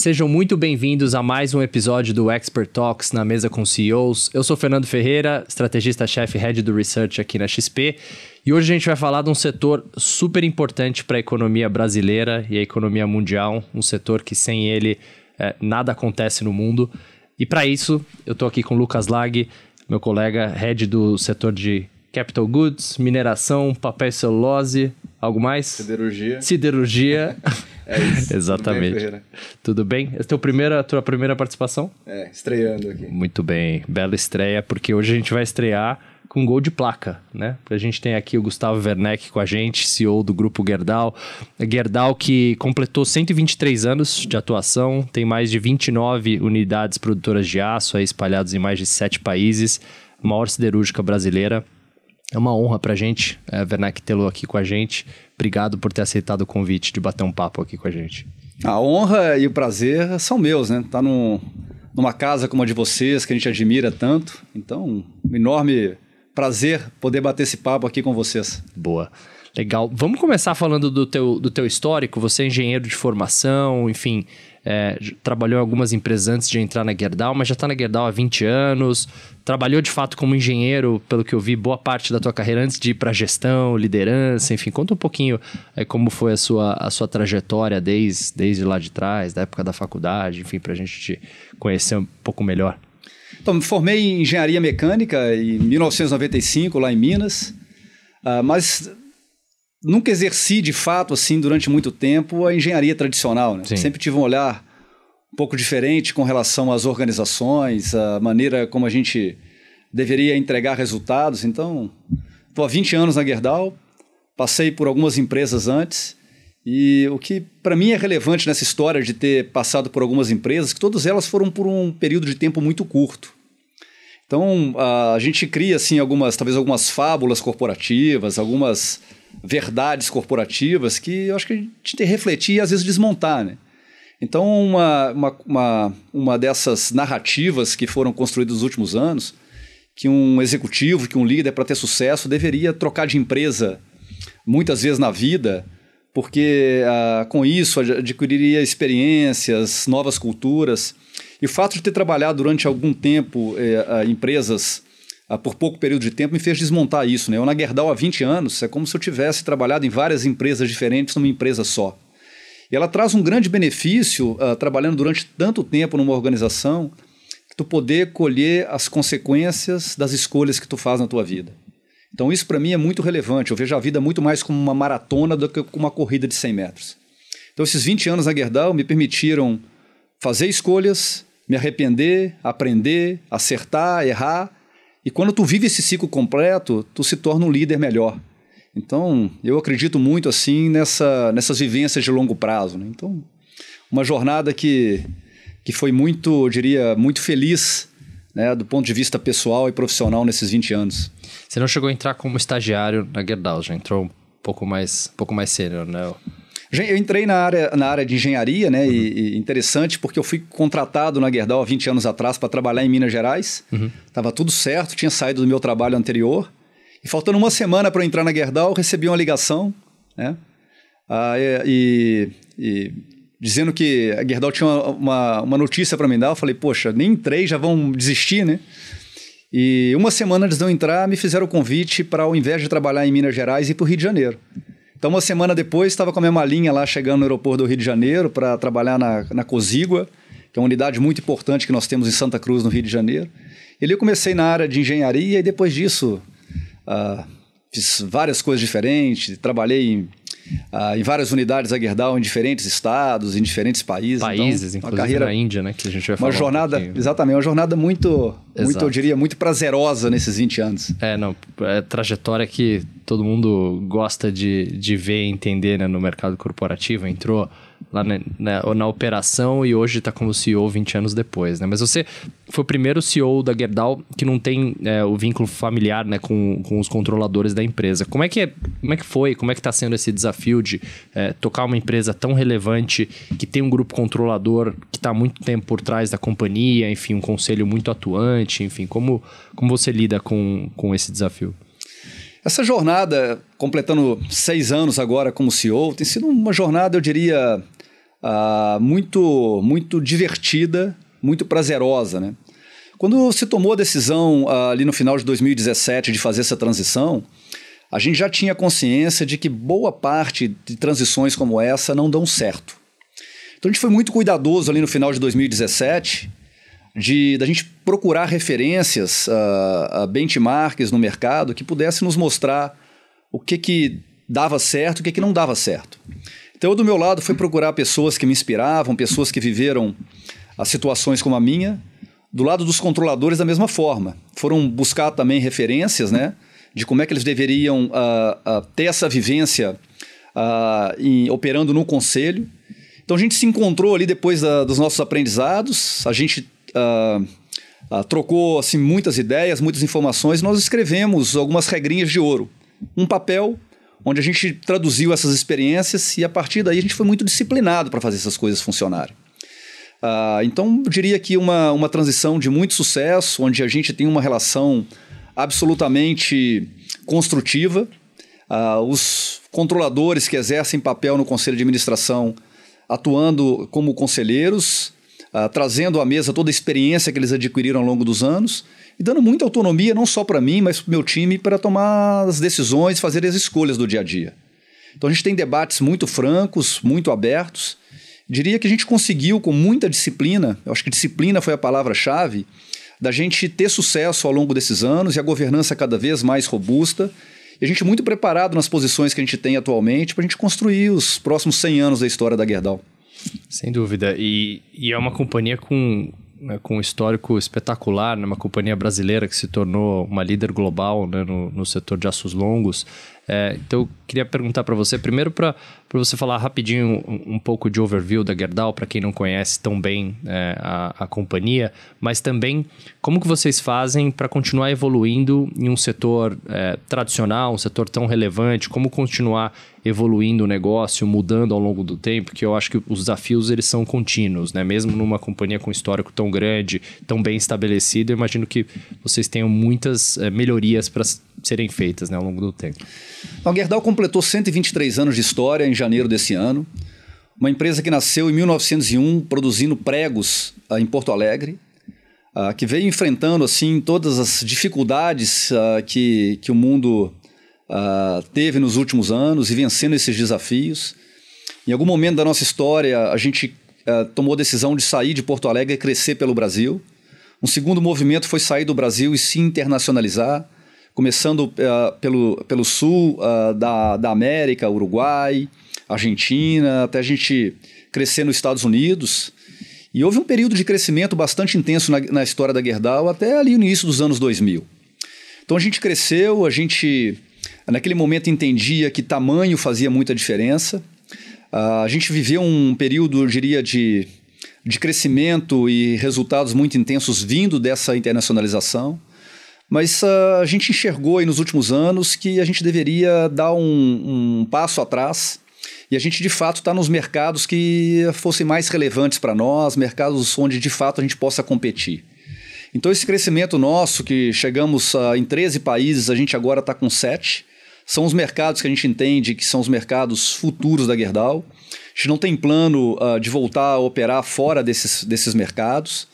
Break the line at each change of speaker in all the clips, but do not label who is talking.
Sejam muito bem-vindos a mais um episódio do Expert Talks na mesa com CEOs. Eu sou Fernando Ferreira, estrategista-chefe head do Research aqui na XP, e hoje a gente vai falar de um setor super importante para a economia brasileira e a economia mundial, um setor que sem ele é, nada acontece no mundo. E para isso, eu estou aqui com o Lucas Lag, meu colega head do setor de capital goods, mineração, papel e celulose, algo mais? Siderurgia. Siderurgia. É isso. Exatamente. Tudo bem, Essa é a tua primeira, tua primeira participação? É, estreando aqui. Muito bem. Bela estreia, porque hoje a gente vai estrear com gol de placa, né? A gente tem aqui o Gustavo Werneck com a gente, CEO do grupo Gerdau. Gerdau que completou 123 anos de atuação, tem mais de 29 unidades produtoras de aço aí espalhadas em mais de 7 países, maior siderúrgica brasileira. É uma honra pra gente, é, tê-lo aqui com a gente. Obrigado por ter aceitado o convite de bater um papo aqui com a gente.
A honra e o prazer são meus, né? Tá num, numa casa como a de vocês, que a gente admira tanto. Então, um
enorme prazer poder bater esse papo aqui com vocês. Boa. Legal. Vamos começar falando do teu, do teu histórico. Você é engenheiro de formação, enfim, é, trabalhou em algumas empresas antes de entrar na Gerdau, mas já está na Gerdau há 20 anos, trabalhou de fato como engenheiro, pelo que eu vi, boa parte da tua carreira antes de ir para gestão, liderança, enfim, conta um pouquinho é, como foi a sua, a sua trajetória desde, desde lá de trás, da época da faculdade, enfim, para a gente te conhecer um pouco melhor.
Então, me formei em engenharia mecânica em 1995, lá em Minas, ah, mas nunca exerci de fato, assim, durante muito tempo, a engenharia tradicional. Né? Sempre tive um olhar um pouco diferente com relação às organizações, a maneira como a gente deveria entregar resultados. Então, estou há 20 anos na Gerdau, passei por algumas empresas antes. E o que para mim é relevante nessa história de ter passado por algumas empresas, que todas elas foram por um período de tempo muito curto. Então, a gente cria, assim, algumas, talvez algumas fábulas corporativas, algumas verdades corporativas que eu acho que a gente tem que refletir e às vezes desmontar, né? Então, uma, uma, uma, uma dessas narrativas que foram construídas nos últimos anos, que um executivo, que um líder, para ter sucesso, deveria trocar de empresa muitas vezes na vida, porque ah, com isso adquiriria experiências, novas culturas. E o fato de ter trabalhado durante algum tempo é, empresas ah, por pouco período de tempo me fez desmontar isso. Né? Eu na Gerdau há 20 anos, é como se eu tivesse trabalhado em várias empresas diferentes numa empresa só. E ela traz um grande benefício uh, trabalhando durante tanto tempo numa organização, que tu poder colher as consequências das escolhas que tu faz na tua vida. Então isso para mim é muito relevante. Eu vejo a vida muito mais como uma maratona do que como uma corrida de 100 metros. Então esses 20 anos na Gerdau me permitiram fazer escolhas, me arrepender, aprender, acertar, errar. E quando tu vive esse ciclo completo, tu se torna um líder melhor. Então, eu acredito muito assim nessa, nessas vivências de longo prazo. Né? Então, uma jornada que, que foi muito, eu diria, muito feliz né, do ponto de vista pessoal e profissional nesses
20 anos. Você não chegou a entrar como estagiário na Gerdau, já entrou um pouco mais, um pouco mais sênior, né?
Eu entrei na área, na área de engenharia, né? Uhum. E, e, interessante porque eu fui contratado na Gerdau há 20 anos atrás para trabalhar em Minas Gerais. Uhum. Tava tudo certo, tinha saído do meu trabalho anterior. E faltando uma semana para eu entrar na Gerdau, eu recebi uma ligação, né? Ah, e, e, dizendo que a Gerdau tinha uma, uma, uma notícia para me dar. Eu falei, poxa, nem entrei, já vão desistir, né? E uma semana antes de eu entrar, me fizeram o convite para, ao invés de trabalhar em Minas Gerais, ir para o Rio de Janeiro. Então, uma semana depois, estava com a minha malinha lá chegando no aeroporto do Rio de Janeiro para trabalhar na, na Cozígua, que é uma unidade muito importante que nós temos em Santa Cruz, no Rio de Janeiro. E ali eu comecei na área de engenharia e depois disso uh, fiz várias coisas diferentes. Trabalhei em ah, em várias unidades da Gerdau, em diferentes estados, em diferentes países. Então, países, então, uma carreira, na Índia,
né? Que a gente vai falar. Uma jornada,
um exatamente, uma jornada muito, muito, eu diria, muito prazerosa nesses 20
anos. É, não, é trajetória que todo mundo gosta de, de ver e entender né, no mercado corporativo. Entrou lá na, na, né, na, operação e hoje está como CEO 20 anos depois, né? Mas você foi o primeiro CEO da Gerdau que não tem é, o vínculo familiar né, com, com os controladores da empresa. Como é que, é, como é que foi, como é que está sendo esse desafio de é, tocar uma empresa tão relevante, que tem um grupo controlador que está muito tempo por trás da companhia, enfim, um conselho muito atuante, enfim, como, como você lida com, com esse desafio?
Essa jornada, completando seis anos agora como CEO, tem sido uma jornada, eu diria, uh, muito, muito divertida, muito prazerosa, né? Quando se tomou a decisão uh, ali no final de 2017 de fazer essa transição, a gente já tinha consciência de que boa parte de transições como essa não dão certo. Então a gente foi muito cuidadoso ali no final de 2017 de da gente procurar referências, uh, benchmarks no mercado que pudesse nos mostrar o que que dava certo, o que que não dava certo. Então, eu, do meu lado, fui procurar pessoas que me inspiravam, pessoas que viveram as situações como a minha. Do lado dos controladores, da mesma forma. Foram buscar também referências, né? De como é que eles deveriam uh, uh, ter essa vivência em, operando no conselho. Então, a gente se encontrou ali depois da, dos nossos aprendizados. A gente uh, trocou assim, muitas ideias, muitas informações, nós escrevemos algumas regrinhas de ouro. Um papel onde a gente traduziu essas experiências e a partir daí a gente foi muito disciplinado para fazer essas coisas funcionarem. Uh, então, eu diria que uma, uma transição de muito sucesso, onde a gente tem uma relação absolutamente construtiva. Uh, os controladores que exercem papel no conselho de administração atuando como conselheiros, ah, trazendo à mesa toda a experiência que eles adquiriram ao longo dos anos e dando muita autonomia, não só para mim, mas para o meu time, para tomar as decisões, fazer as escolhas do dia a dia. Então a gente tem debates muito francos, muito abertos. Diria que a gente conseguiu, com muita disciplina, eu acho que disciplina foi a palavra-chave, da gente ter sucesso ao longo desses anos e a governança cada vez mais robusta. E a gente muito preparado nas posições que a gente tem atualmente para a gente construir os próximos 100 anos da história da Gerdau.
Sem dúvida. E, e é uma companhia com, né, com um histórico espetacular, né, uma companhia brasileira que se tornou uma líder global né, no, no setor de aços longos. É, então, eu queria perguntar para você, primeiro para você falar rapidinho um, um, pouco de overview da Gerdau, para quem não conhece tão bem é, a, a, companhia, mas também como que vocês fazem para continuar evoluindo em um setor é, tradicional, um setor tão relevante, como continuar evoluindo o negócio, mudando ao longo do tempo, que eu acho que os desafios eles são contínuos, né? Mesmo numa companhia com histórico tão grande, tão bem estabelecido, eu imagino que vocês tenham muitas é, melhorias para serem feitas né, ao longo do tempo. A Gerdau completou 123 anos de história
em janeiro desse ano. Uma empresa que nasceu em 1901 produzindo pregos uh, em Porto Alegre, uh, que veio enfrentando assim todas as dificuldades uh, que, que o mundo uh, teve nos últimos anos e vencendo esses desafios. Em algum momento da nossa história, a gente uh, tomou a decisão de sair de Porto Alegre e crescer pelo Brasil. Um segundo movimento foi sair do Brasil e se internacionalizar, começando uh, pelo, pelo sul uh, da, da América, Uruguai, Argentina, até a gente crescer nos Estados Unidos. E houve um período de crescimento bastante intenso na, na história da Gerdau até ali no início dos anos 2000. Então a gente cresceu, a gente Naquele momento entendia que tamanho fazia muita diferença. Uh, a gente viveu um período, eu diria, de, de crescimento e resultados muito intensos vindo dessa internacionalização. Mas uh, a gente enxergou aí nos últimos anos que a gente deveria dar um, um passo atrás e a gente de fato está nos mercados que fossem mais relevantes para nós, mercados onde de fato a gente possa competir. Então, esse crescimento nosso, que chegamos uh, em 13 países, a gente agora está com 7. São os mercados que a gente entende que são os mercados futuros da Gerdau. A gente não tem plano uh, de voltar a operar fora desses, desses mercados.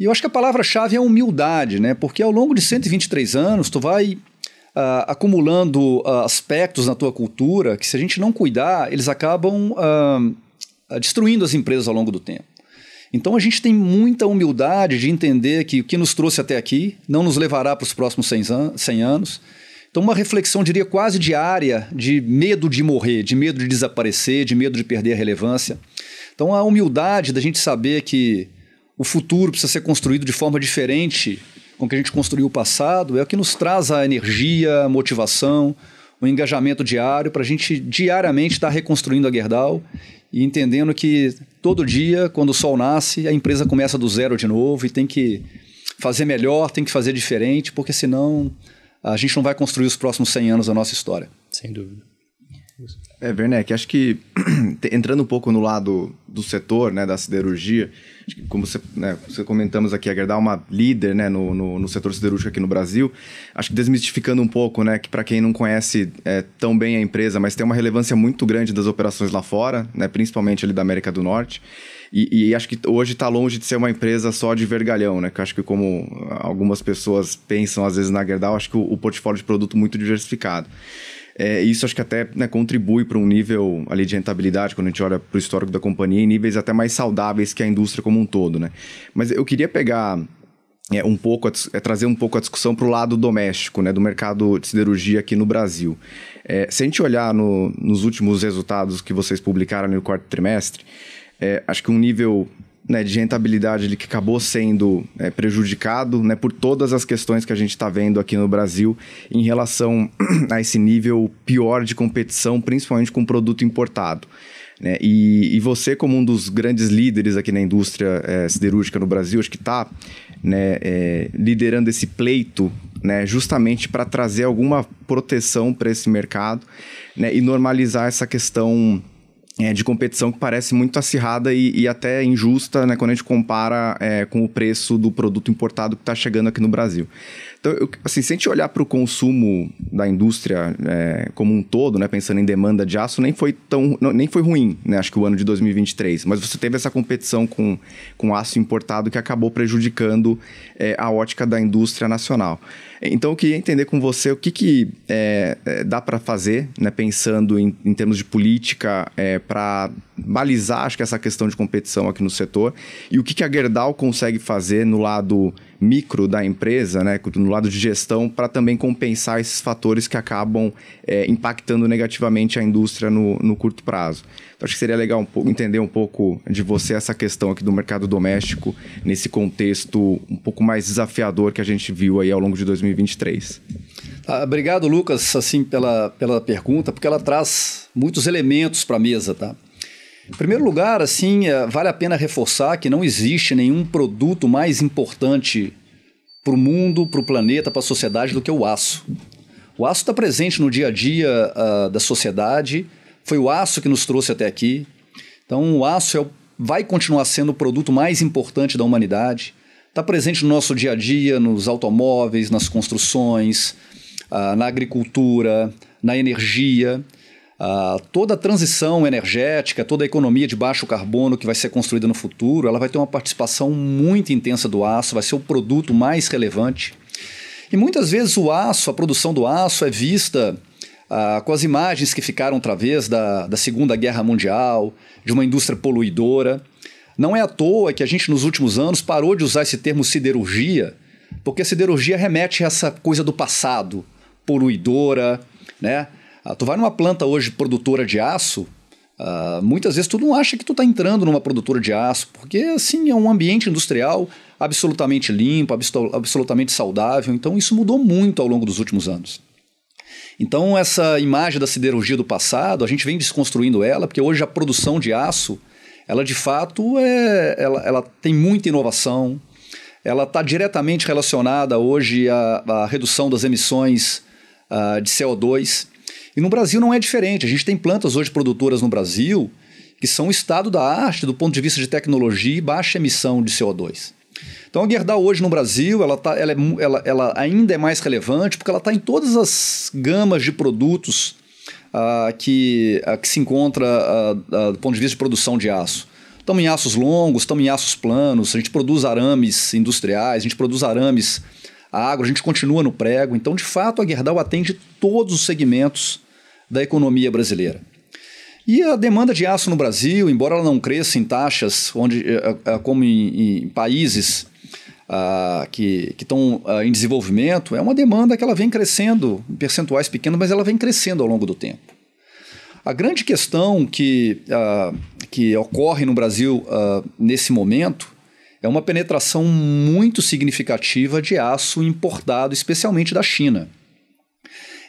E eu acho que a palavra-chave é humildade, né? Porque ao longo de 123 anos, tu vai uh, acumulando uh, aspectos na tua cultura que, se a gente não cuidar, eles acabam uh, destruindo as empresas ao longo do tempo. Então a gente tem muita humildade de entender que o que nos trouxe até aqui não nos levará para os próximos 100 anos então, uma reflexão, diria, quase diária de medo de morrer, de medo de desaparecer, de medo de perder a relevância. Então, a humildade da gente saber que o futuro precisa ser construído de forma diferente com que a gente construiu o passado é o que nos traz a energia, a motivação, o engajamento diário para a gente diariamente estar tá reconstruindo a Gerdau e entendendo que todo dia, quando o sol nasce, a empresa começa do zero de novo e tem que fazer melhor, tem que fazer diferente, porque senão
a gente não vai construir os próximos 100 anos da nossa história. Sem dúvida. É, Werneck, acho que entrando um pouco no lado do setor, né, da siderurgia, como você, né, você comentamos aqui, a Gerdau é uma líder né, no, no, no, setor siderúrgico aqui no Brasil. Acho que desmistificando um pouco, né, que para quem não conhece é, tão bem a empresa, mas tem uma relevância muito grande das operações lá fora, né, principalmente ali da América do Norte. E, e acho que hoje está longe de ser uma empresa só de vergalhão, né? Que acho que como algumas pessoas pensam às vezes na Gerdau, acho que o, o portfólio de produto muito diversificado. É, isso acho que até né, contribui para um nível ali de rentabilidade, quando a gente olha para o histórico da companhia, em níveis até mais saudáveis que a indústria como um todo, né? Mas eu queria pegar é, um pouco, é, trazer um pouco a discussão para o lado doméstico, né, do mercado de siderurgia aqui no Brasil. É, se a gente olhar no, nos últimos resultados que vocês publicaram no quarto trimestre, é, acho que um nível né, de rentabilidade ele que acabou sendo é, prejudicado né, por todas as questões que a gente está vendo aqui no Brasil em relação a esse nível pior de competição, principalmente com produto importado. Né? E, e, você, como um dos grandes líderes aqui na indústria é, siderúrgica no Brasil, acho que está né, é, liderando esse pleito né, justamente para trazer alguma proteção para esse mercado né, e normalizar essa questão é, de competição que parece muito acirrada e, e até injusta né, quando a gente compara é, com o preço do produto importado que está chegando aqui no Brasil. Então, eu, assim, se a gente olhar para o consumo da indústria é, como um todo, né, pensando em demanda de aço, nem foi tão, não, nem foi ruim, né, acho que o ano de 2023. Mas você teve essa competição com, com aço importado que acabou prejudicando é, a ótica da indústria nacional. Então, eu queria entender com você o que, que é, é dá para fazer, né, pensando em, em, termos de política, é, para balizar, acho que, essa questão de competição aqui no setor, e o que, que a Gerdau consegue fazer no lado micro da empresa, né, no lado de gestão, para também compensar esses fatores que acabam é, impactando negativamente a indústria no, no curto prazo. Então, acho que seria legal um pouco, entender um pouco de você essa questão aqui do mercado doméstico nesse contexto um pouco mais desafiador que a gente viu aí ao longo de 2023.
Ah, obrigado, Lucas, assim pela, pela pergunta, porque ela traz muitos elementos para a mesa, tá? Em primeiro lugar, assim, é, vale a pena reforçar que não existe nenhum produto mais importante para o mundo, para o planeta, para a sociedade do que o aço. O aço está presente no dia a dia uh, da sociedade, foi o aço que nos trouxe até aqui. Então, o aço é o, vai continuar sendo o produto mais importante da humanidade. Está presente no nosso dia a dia, nos automóveis, nas construções, uh, na agricultura, na energia. Ah, toda a transição energética, toda a economia de baixo carbono que vai ser construída no futuro, ela vai ter uma participação muito intensa do aço, vai ser o produto mais relevante. E muitas vezes o aço, a produção do aço é vista ah, com as imagens que ficaram através da, da Segunda Guerra Mundial, de uma indústria poluidora. Não é à toa que a gente, nos últimos anos, parou de usar esse termo siderurgia, porque a siderurgia remete a essa coisa do passado, poluidora, né? Ah, tu vai numa planta hoje produtora de aço, ah, muitas vezes tu não acha que tu está entrando numa produtora de aço, porque assim é um ambiente industrial absolutamente limpo, absolutamente saudável. Então isso mudou muito ao longo dos últimos anos. Então essa imagem da siderurgia do passado, a gente vem desconstruindo ela, porque hoje a produção de aço, ela de fato é, ela, ela tem muita inovação, ela está diretamente relacionada hoje à, à, redução das emissões uh, de CO2. E no Brasil não é diferente. A gente tem plantas hoje produtoras no Brasil que são o estado da arte do ponto de vista de tecnologia e baixa emissão de CO2. Então a Gerdau hoje no Brasil ela, tá, ela, é, ela, ela ainda é mais relevante porque ela está em todas as gamas de produtos ah, que, ah, que se encontra ah, do ponto de vista de produção de aço. Estamos em aços longos, estamos em aços planos, a gente produz arames industriais, a gente produz arames agro, a gente continua no prego. Então, de fato, a Gerdau atende todos os segmentos da economia brasileira. E a demanda de aço no Brasil, embora ela não cresça em taxas onde, eh, eh, eh, como em, em países ah, que estão ah, em desenvolvimento, é uma demanda que ela vem crescendo em percentuais pequenos, mas ela vem crescendo ao longo do tempo. A grande questão que, ah, que ocorre no Brasil ah, nesse momento é uma penetração muito significativa de aço importado, especialmente da China.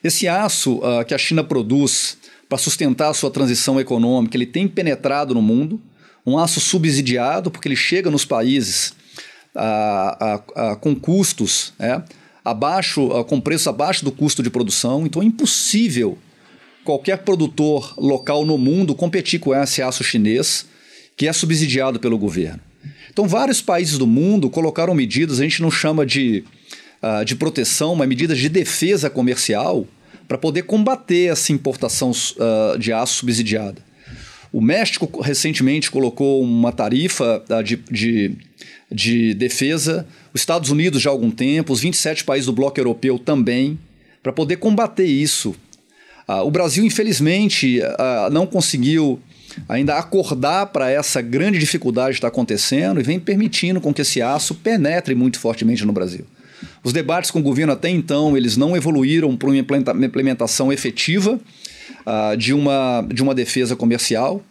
Esse aço uh, que a China produz para sustentar a sua transição econômica, ele tem penetrado no mundo, um aço subsidiado, porque ele chega nos países uh, uh, com custos né, abaixo, ah, com preço abaixo do custo de produção, então é impossível qualquer produtor local no mundo competir com esse aço chinês, que é subsidiado pelo governo. Então, vários países do mundo colocaram medidas, a gente não chama de ah, de proteção, uma medida de defesa comercial para poder combater essa importação uh, de aço subsidiada. O México recentemente colocou uma tarifa uh, de, de, de defesa, os Estados Unidos já há algum tempo, os 27 países do bloco europeu também, para poder combater isso. o Brasil, infelizmente, não conseguiu ainda acordar para essa grande dificuldade que está acontecendo e vem permitindo com que esse aço penetre muito fortemente no Brasil. Os debates com o governo até então, eles não evoluíram para uma implementação efetiva uh, de, uma, de uma defesa comercial.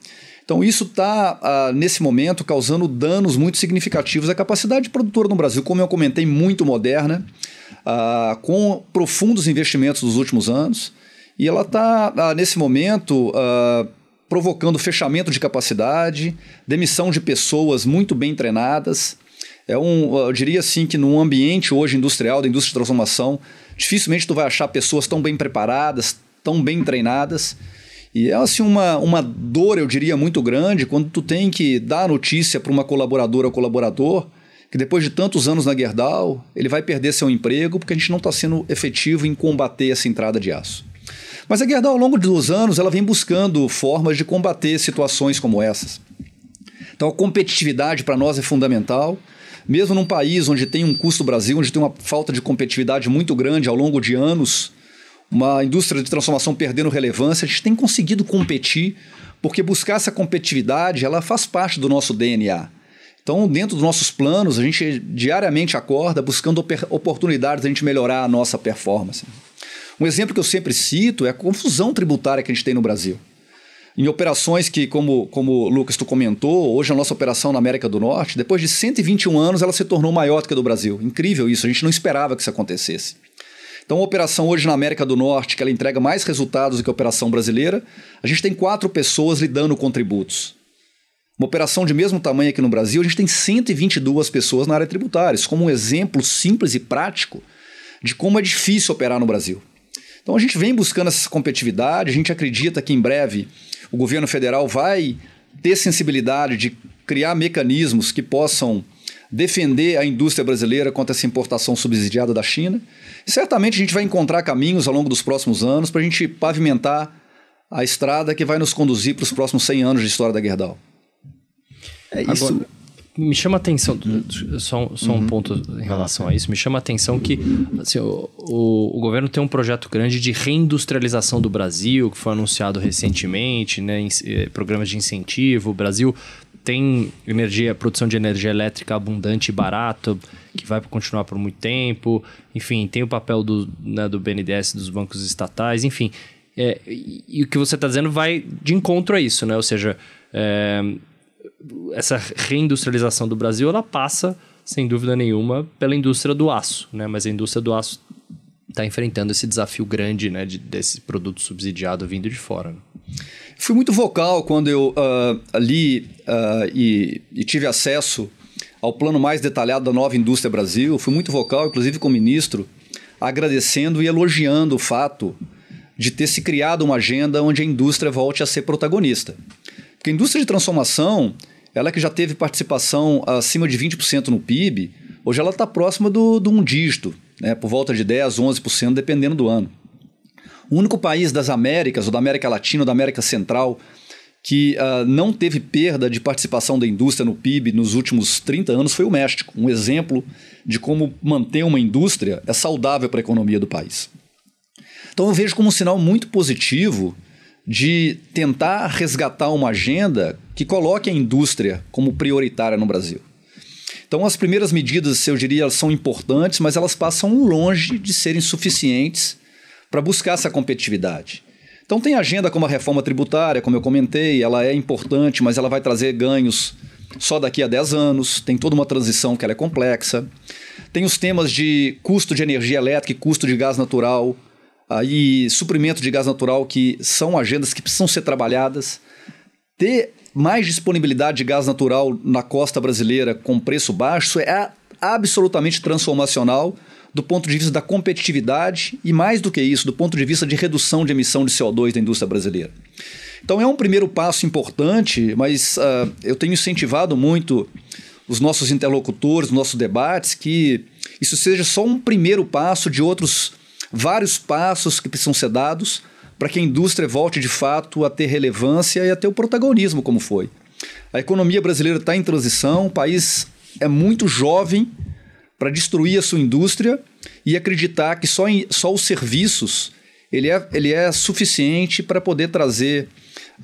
Então, isso está, uh, ah, nesse momento, causando danos muito significativos à capacidade produtora no Brasil, como eu comentei, muito moderna, uh, com profundos investimentos dos últimos anos. E ela está, uh, nesse momento, provocando fechamento de capacidade, demissão de pessoas muito bem treinadas, é um, eu diria assim que num ambiente hoje industrial, da indústria de transformação, dificilmente tu vai achar pessoas tão bem preparadas, tão bem treinadas. E é assim uma, uma dor, eu diria, muito grande quando tu tem que dar notícia para uma colaboradora ou colaborador que depois de tantos anos na Gerdau, ele vai perder seu emprego porque a gente não está sendo efetivo em combater essa entrada de aço. Mas a Gerdau, ao longo dos anos, ela vem buscando formas de combater situações como essas. Então a competitividade para nós é fundamental mesmo num país onde tem um custo Brasil, onde tem uma falta de competitividade muito grande ao longo de anos, uma indústria de transformação perdendo relevância, a gente tem conseguido competir, porque buscar essa competitividade, ela faz parte do nosso DNA. Então, dentro dos nossos planos, a gente diariamente acorda buscando oportunidades de a gente melhorar a nossa performance. Um exemplo que eu sempre cito é a confusão tributária que a gente tem no Brasil em operações que, como, como Lucas, tu comentou, hoje a nossa operação na América do Norte, depois de 121 anos, ela se tornou maior do que a do Brasil. Incrível isso, a gente não esperava que isso acontecesse. Então, a operação hoje na América do Norte, que ela entrega mais resultados do que a operação brasileira, a gente tem quatro pessoas lidando com tributos. Uma operação de mesmo tamanho aqui no Brasil, a gente tem 122 pessoas na área tributária. Isso como um exemplo simples e prático de como é difícil operar no Brasil. Então a gente vem buscando essa competitividade, a gente acredita que em breve o governo federal vai ter sensibilidade de criar mecanismos que possam defender a indústria brasileira contra essa importação subsidiada da China. certamente a gente vai encontrar caminhos ao longo dos próximos anos para a gente pavimentar a estrada que vai nos conduzir para os próximos 100 anos de história da Gerdau.
É isso. Agora, me chama a atenção, uhum. só, só uhum. um ponto em relação a isso, me chama a atenção que assim, o, o, o, governo tem um projeto grande de reindustrialização do Brasil, que foi anunciado recentemente, né, em, eh, programas de incentivo. O Brasil tem energia, produção de energia elétrica abundante e barata, que vai continuar por muito tempo. Enfim, tem o papel do, né, do BNDES, dos bancos estatais, enfim. É, e, e o que você está dizendo vai de encontro a isso, né? Ou seja, é, essa reindustrialização do Brasil ela passa, sem dúvida nenhuma, pela indústria do aço, né? Mas a indústria do aço está enfrentando esse desafio grande, né, de, desse produto subsidiado vindo de fora. Né?
Fui muito vocal quando eu uh, li uh, e, e tive acesso ao plano mais detalhado da nova indústria Brasil. Fui muito vocal, inclusive com o ministro, agradecendo e elogiando o fato de ter se criado uma agenda onde a indústria volte a ser protagonista. Porque a indústria de transformação, ela que já teve participação acima de 20% no PIB, hoje ela está próxima do, do um dígito, né? por volta de 10%, 11%, dependendo do ano. O único país das Américas, ou da América Latina, ou da América Central, que uh, não teve perda de participação da indústria no PIB nos últimos 30 anos foi o México, um exemplo de como manter uma indústria é saudável para a economia do país. Então eu vejo como um sinal muito positivo de tentar resgatar uma agenda que coloque a indústria como prioritária no Brasil. Então, as primeiras medidas, eu diria, são importantes, mas elas passam longe de serem suficientes para buscar essa competitividade. Então, tem agenda como a reforma tributária, como eu comentei, ela é importante, mas ela vai trazer ganhos só daqui a 10 anos, tem toda uma transição que é complexa. Tem os temas de custo de energia elétrica e custo de gás natural, e suprimento de gás natural, que são agendas que precisam ser trabalhadas. Ter mais disponibilidade de gás natural na costa brasileira com preço baixo é absolutamente transformacional do ponto de vista da competitividade e, mais do que isso, do ponto de vista de redução de emissão de CO2 da indústria brasileira. Então, é um primeiro passo importante, mas uh, eu tenho incentivado muito os nossos interlocutores, nossos debates, que isso seja só um primeiro passo de outros vários passos que precisam ser dados para que a indústria volte de fato a ter relevância e a ter o protagonismo como foi. A economia brasileira está em transição, o país é muito jovem para destruir a sua indústria e acreditar que só, em, só os serviços ele é, ele é suficiente para poder trazer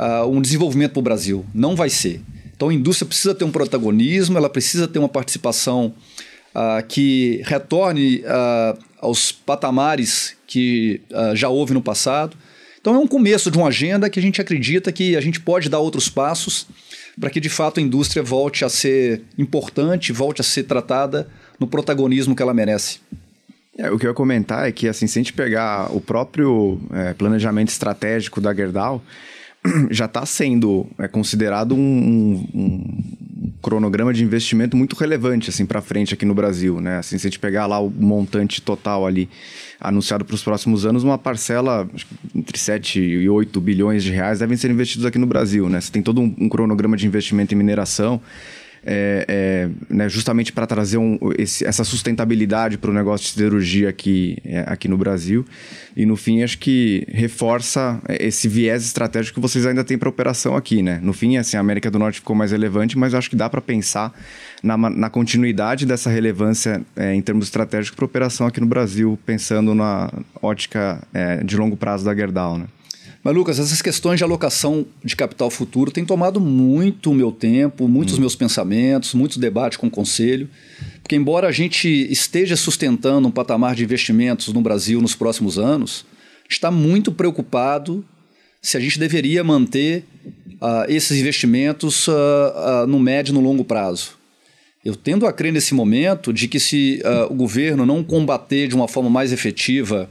uh, um desenvolvimento para o Brasil. Não vai ser. Então a indústria precisa ter um protagonismo, ela precisa ter uma participação uh, que retorne ah, aos patamares que uh, já houve no passado. Então é um começo de uma agenda que a gente acredita que a gente pode dar outros passos para que de fato a indústria volte a ser importante, volte a ser
tratada no protagonismo que ela merece. É, o que eu ia comentar é que assim, se a gente pegar o próprio é, planejamento estratégico da Gerdau, já está sendo é, considerado um, um, um cronograma de investimento muito relevante assim para frente aqui no Brasil, né? Assim, se a gente pegar lá o montante total ali anunciado para os próximos anos, uma parcela entre 7 e 8 bilhões de reais devem ser investidos aqui no Brasil, né? Você tem todo um, um cronograma de investimento em mineração é, é, né, justamente para trazer um, esse, essa sustentabilidade para o negócio de siderurgia aqui, é, aqui no Brasil. E no fim, acho que reforça é, esse viés estratégico que vocês ainda têm para operação aqui, né? No fim, assim, a América do Norte ficou mais relevante, mas acho que dá para pensar na, na, continuidade dessa relevância é, em termos estratégicos para operação aqui no Brasil, pensando na ótica é, de longo prazo da Gerdau, né?
Mas, Lucas, essas questões de alocação de capital futuro têm tomado muito o meu tempo, muitos hum. meus pensamentos, muitos debates com o conselho. Porque, embora a gente esteja sustentando um patamar de investimentos no Brasil nos próximos anos, está muito preocupado se a gente deveria manter uh, esses investimentos uh, uh, no médio e no longo prazo. Eu tendo a crer nesse momento de que se o governo não combater de uma forma mais efetiva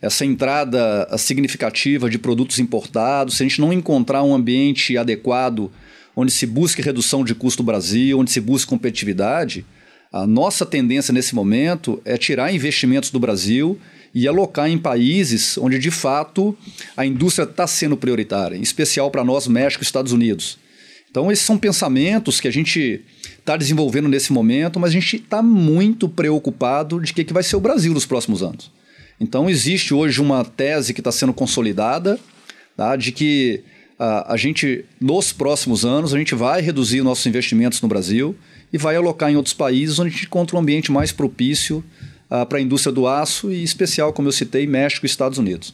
essa entrada significativa de produtos importados, se a gente não encontrar um ambiente adequado onde se busque redução de custo do Brasil, onde se busque competitividade, a nossa tendência nesse momento é tirar investimentos do Brasil e alocar em países onde, de fato, a indústria está sendo prioritária, em especial para nós, México e Estados Unidos. Então, esses são pensamentos que a gente está desenvolvendo nesse momento, mas a gente está muito preocupado de o que, que vai ser o Brasil nos próximos anos. Então, existe hoje uma tese que está sendo consolidada tá, de que a, ah, a gente, nos próximos anos, a gente vai reduzir nossos investimentos no Brasil e vai alocar em outros países onde a gente encontra um ambiente mais propício uh, para a indústria do aço e, em especial, como eu citei, México
e Estados Unidos.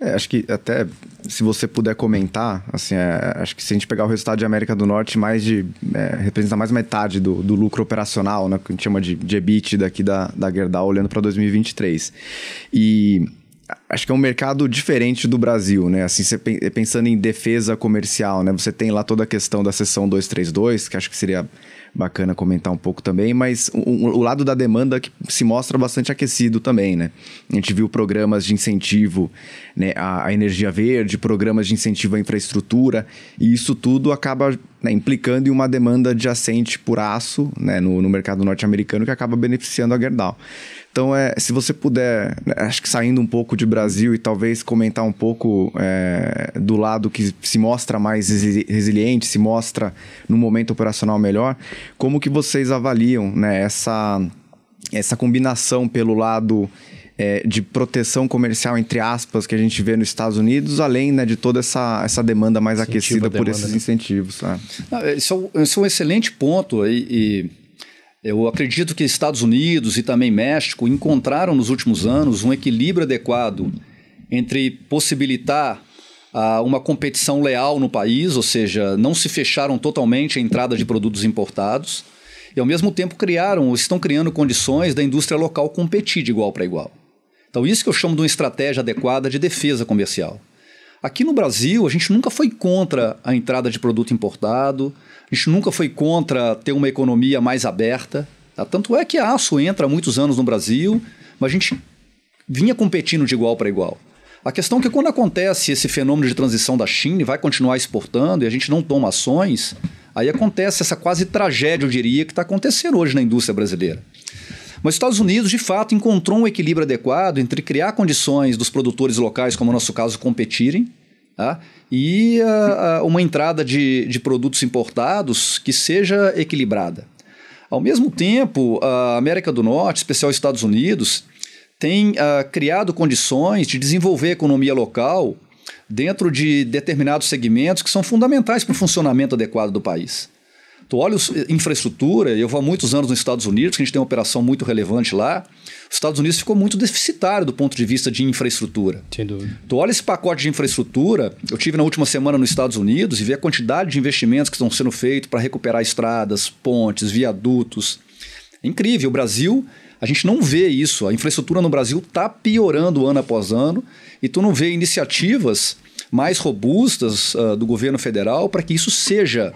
É, acho que até se você puder comentar, assim, é, acho que se a gente pegar o resultado de América do Norte, mais de é, representa mais metade do, do, lucro operacional, né, que a gente chama de, de EBIT daqui da, da Gerdau, olhando para 2023. E acho que é um mercado diferente do Brasil, né? Assim, você é pensando em defesa comercial, né? Você tem lá toda a questão da sessão 232, que acho que seria bacana comentar um pouco também, mas o, o lado da demanda que se mostra bastante aquecido também, né? A gente viu programas de incentivo né, à, à energia verde, programas de incentivo à infraestrutura, e isso tudo acaba né, implicando em uma demanda adjacente por aço né, no, no mercado norte-americano que acaba beneficiando a Gerdau. Então, é, se você puder, né, acho que saindo um pouco de Brasil e talvez comentar um pouco é, do lado que se mostra mais resiliente, se mostra no momento operacional melhor, como que vocês avaliam né, essa, essa combinação pelo lado é, de proteção comercial, entre aspas, que a gente vê nos Estados Unidos, além né, de toda essa, essa demanda mais Incentivo aquecida demanda, por esses né? incentivos. Tá?
É, é isso, é um, excelente ponto. E, e eu acredito que Estados Unidos e também México encontraram nos últimos anos um equilíbrio adequado entre possibilitar ah, uma competição leal no país, ou seja, não se fecharam totalmente a entrada de produtos importados, e ao mesmo tempo criaram ou estão criando condições da indústria local competir de igual para igual. Então, isso que eu chamo de uma estratégia adequada de defesa comercial. Aqui no Brasil, a gente nunca foi contra a entrada de produto importado, a gente nunca foi contra ter uma economia mais aberta. Tá? Tanto é que aço entra há muitos anos no Brasil, mas a gente vinha competindo de igual para igual. A questão é que quando acontece esse fenômeno de transição da China e vai continuar exportando e a gente não toma ações, aí acontece essa quase tragédia, eu diria, que está acontecendo hoje na indústria brasileira. Mas os Estados Unidos, de fato, encontrou um equilíbrio adequado entre criar condições dos produtores locais, como no nosso caso, competirem, tá? e a, ah, a, ah, uma entrada de, de produtos importados que seja equilibrada. Ao mesmo tempo, a América do Norte, especial os Estados Unidos, tem ah, criado condições de desenvolver a economia local dentro de determinados segmentos que são fundamentais para o funcionamento adequado do país. Tu olha os, eh, infraestrutura, eu vou há muitos anos nos Estados Unidos, que a gente tem uma operação muito relevante lá. Os Estados Unidos ficou muito deficitário do ponto de vista de infraestrutura. Sem dúvida. Tu olha esse pacote de infraestrutura, eu tive na última semana nos Estados Unidos e vi a quantidade de investimentos que estão sendo feitos para recuperar estradas, pontes, viadutos. É incrível. O Brasil a gente não vê isso. A infraestrutura no Brasil está piorando ano após ano e tu não vê iniciativas mais robustas uh, do governo federal para que isso seja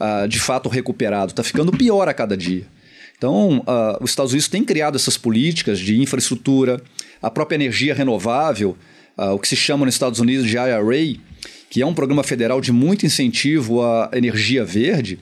uh, de fato recuperado, está ficando pior a cada dia. Então, uh, os Estados Unidos têm criado essas políticas de infraestrutura, a própria energia renovável, uh, o que se chama nos Estados Unidos de IRA, que é um programa federal de muito incentivo à energia verde.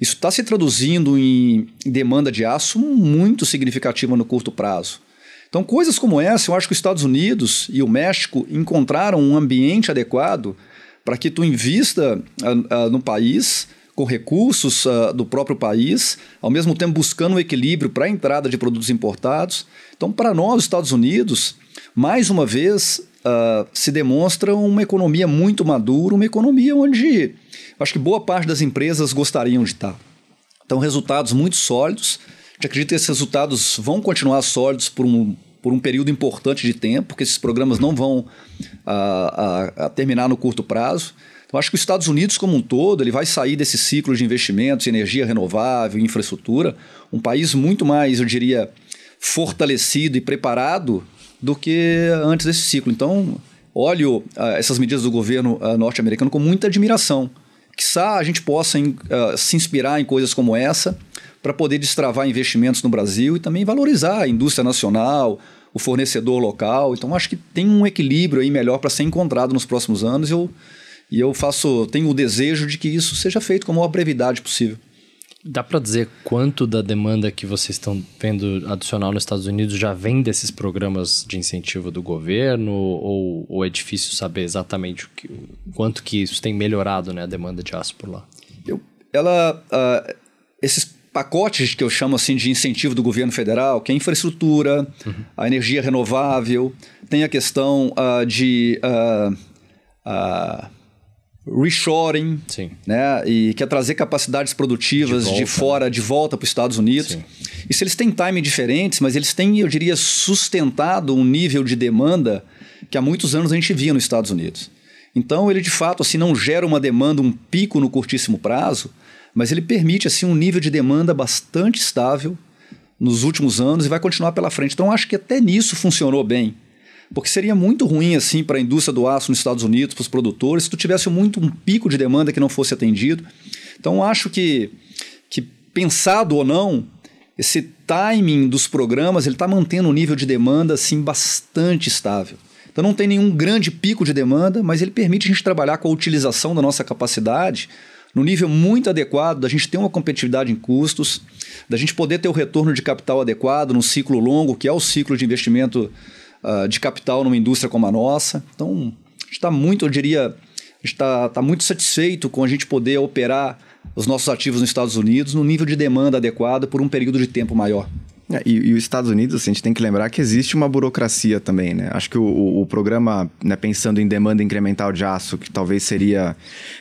Isso está se traduzindo em demanda de aço muito significativa no curto prazo. Então, coisas como essa, eu acho que os Estados Unidos e o México encontraram um ambiente adequado para que tu invista uh, uh, no país com recursos uh, do próprio país, ao mesmo tempo buscando um equilíbrio para a entrada de produtos importados. Então, para nós, Estados Unidos, mais uma vez, uh, se demonstra uma economia muito madura, uma economia onde acho que boa parte das empresas gostariam de estar. Então, resultados muito sólidos. A gente acredita que esses resultados vão continuar sólidos por um, por um período importante de tempo, porque esses programas não vão uh, terminar no curto prazo. Eu acho que os Estados Unidos como um todo, ele vai sair desse ciclo de investimentos, energia renovável, infraestrutura, um país muito mais, eu diria, fortalecido e preparado do que antes desse ciclo. Então, olho uh, essas medidas do governo uh, norte-americano com muita admiração. Que a gente possa in, uh, ah, se inspirar em coisas como essa para poder destravar investimentos no Brasil e também valorizar a indústria nacional, o fornecedor local. Então, acho que tem um equilíbrio aí melhor para ser encontrado nos próximos anos. Eu e eu faço, tenho o
desejo de que isso seja feito com a maior brevidade possível. Dá para dizer quanto da demanda que vocês estão vendo adicional nos Estados Unidos já vem desses programas de incentivo do governo? Ou, ou é difícil saber exatamente o que, quanto que isso tem melhorado né, a demanda de aço por lá?
Eu, ela, uh, esses pacotes que eu chamo assim de incentivo do governo federal, que é a infraestrutura, uhum. a energia renovável, tem a questão uh, de... Uh, reshoring, Sim. né? E quer trazer capacidades produtivas de, volta, de fora né? de volta para né? os Estados Unidos. Sim. E se eles têm time diferentes, mas eles têm, eu diria, sustentado um nível de demanda que há muitos anos a gente via nos Estados Unidos. Então ele de fato assim não gera uma demanda, um pico no curtíssimo prazo, mas ele permite assim um nível de demanda bastante estável nos últimos anos e vai continuar pela frente. Então acho que até nisso funcionou bem porque seria muito ruim assim para a indústria do aço nos Estados Unidos, para os produtores, se tu tivesse muito um pico de demanda que não fosse atendido. Então acho que, que pensado ou não, esse timing dos programas ele está mantendo um nível de demanda assim bastante estável. Então não tem nenhum grande pico de demanda, mas ele permite a gente trabalhar com a utilização da nossa capacidade no nível muito adequado, da gente ter uma competitividade em custos, da gente poder ter o retorno de capital adequado num ciclo longo, que é o ciclo de investimento uh, de capital numa indústria como a nossa. Então, a gente está muito, eu diria, está tá muito satisfeito com a gente poder operar os nossos ativos nos Estados Unidos no nível de demanda adequado por um período
de tempo maior. É, e, e, os Estados Unidos, assim, a gente tem que lembrar que existe uma burocracia também, né? Acho que o, o programa, né, pensando em demanda incremental de aço, que talvez seria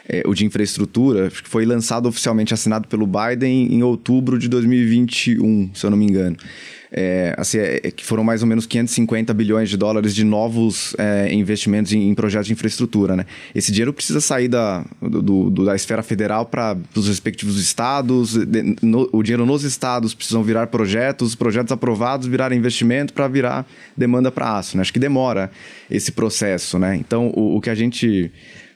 é, o de infraestrutura, acho que foi lançado oficialmente, assinado pelo Biden em outubro de 2021, se eu não me engano é, assim, é, é, que foram mais ou menos 550 bilhões de dólares de novos é, investimentos em, em, projetos de infraestrutura. Né? Esse dinheiro precisa sair da, do, do, da esfera federal para os respectivos estados, de, no, o dinheiro nos estados precisam virar projetos, projetos aprovados virar investimento para virar demanda para aço. Né? Acho que demora esse processo. Né? Então, o, o que a gente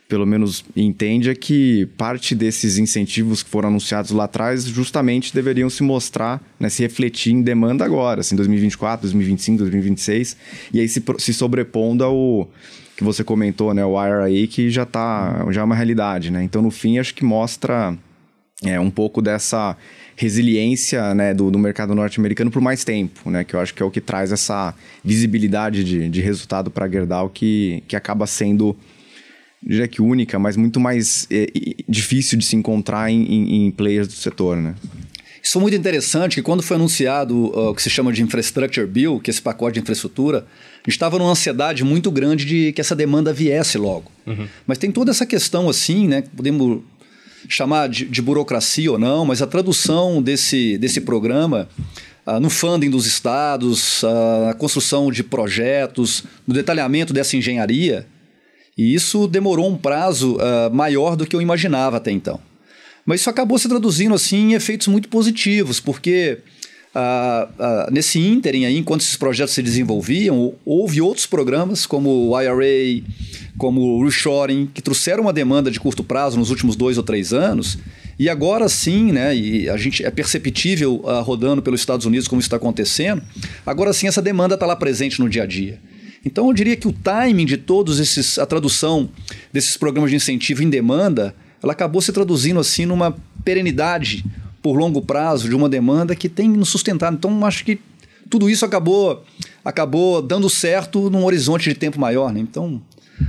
pelo menos entende, é que parte desses incentivos que foram anunciados lá atrás justamente deveriam se mostrar, né, se refletir em demanda agora, assim, 2024, 2025, 2026, e aí se, se sobrepondo ao que você comentou, né, o IRA, que já, tá, já é uma realidade. Né? Então, no fim, acho que mostra é, um pouco dessa resiliência né, do, do mercado norte-americano por mais tempo, né, que eu acho que é o que traz essa visibilidade de, de resultado para a Gerdau que, que acaba sendo diria que única, mas muito mais é, difícil de se encontrar em, em, em players do setor, né? Isso é muito interessante que quando
foi anunciado uh, o que se chama de Infrastructure Bill, que é esse pacote de infraestrutura, a gente estava numa ansiedade muito grande de que essa demanda viesse logo. Uhum. Mas tem toda essa questão assim, né? Podemos chamar de, de burocracia ou não, mas a tradução desse, desse programa uh, no funding dos estados, uh, na construção de projetos, no detalhamento dessa engenharia, e isso demorou um prazo uh, maior do que eu imaginava até então. Mas isso acabou se traduzindo assim em efeitos muito positivos, porque uh, uh, nesse ínterim aí, enquanto esses projetos se desenvolviam, houve outros programas como o IRA, como o Reshoring, que trouxeram uma demanda de curto prazo nos últimos dois ou três anos. E agora sim, né, e a gente é perceptível uh, rodando pelos Estados Unidos como isso está acontecendo, agora sim essa demanda está lá presente no dia a dia. Então eu diria que o timing de todos esses, a tradução desses programas de incentivo em demanda, ela acabou se traduzindo assim numa perenidade por longo prazo de uma demanda que tem nos sustentado. Então acho que tudo isso acabou acabou dando certo num horizonte de tempo maior, né? Então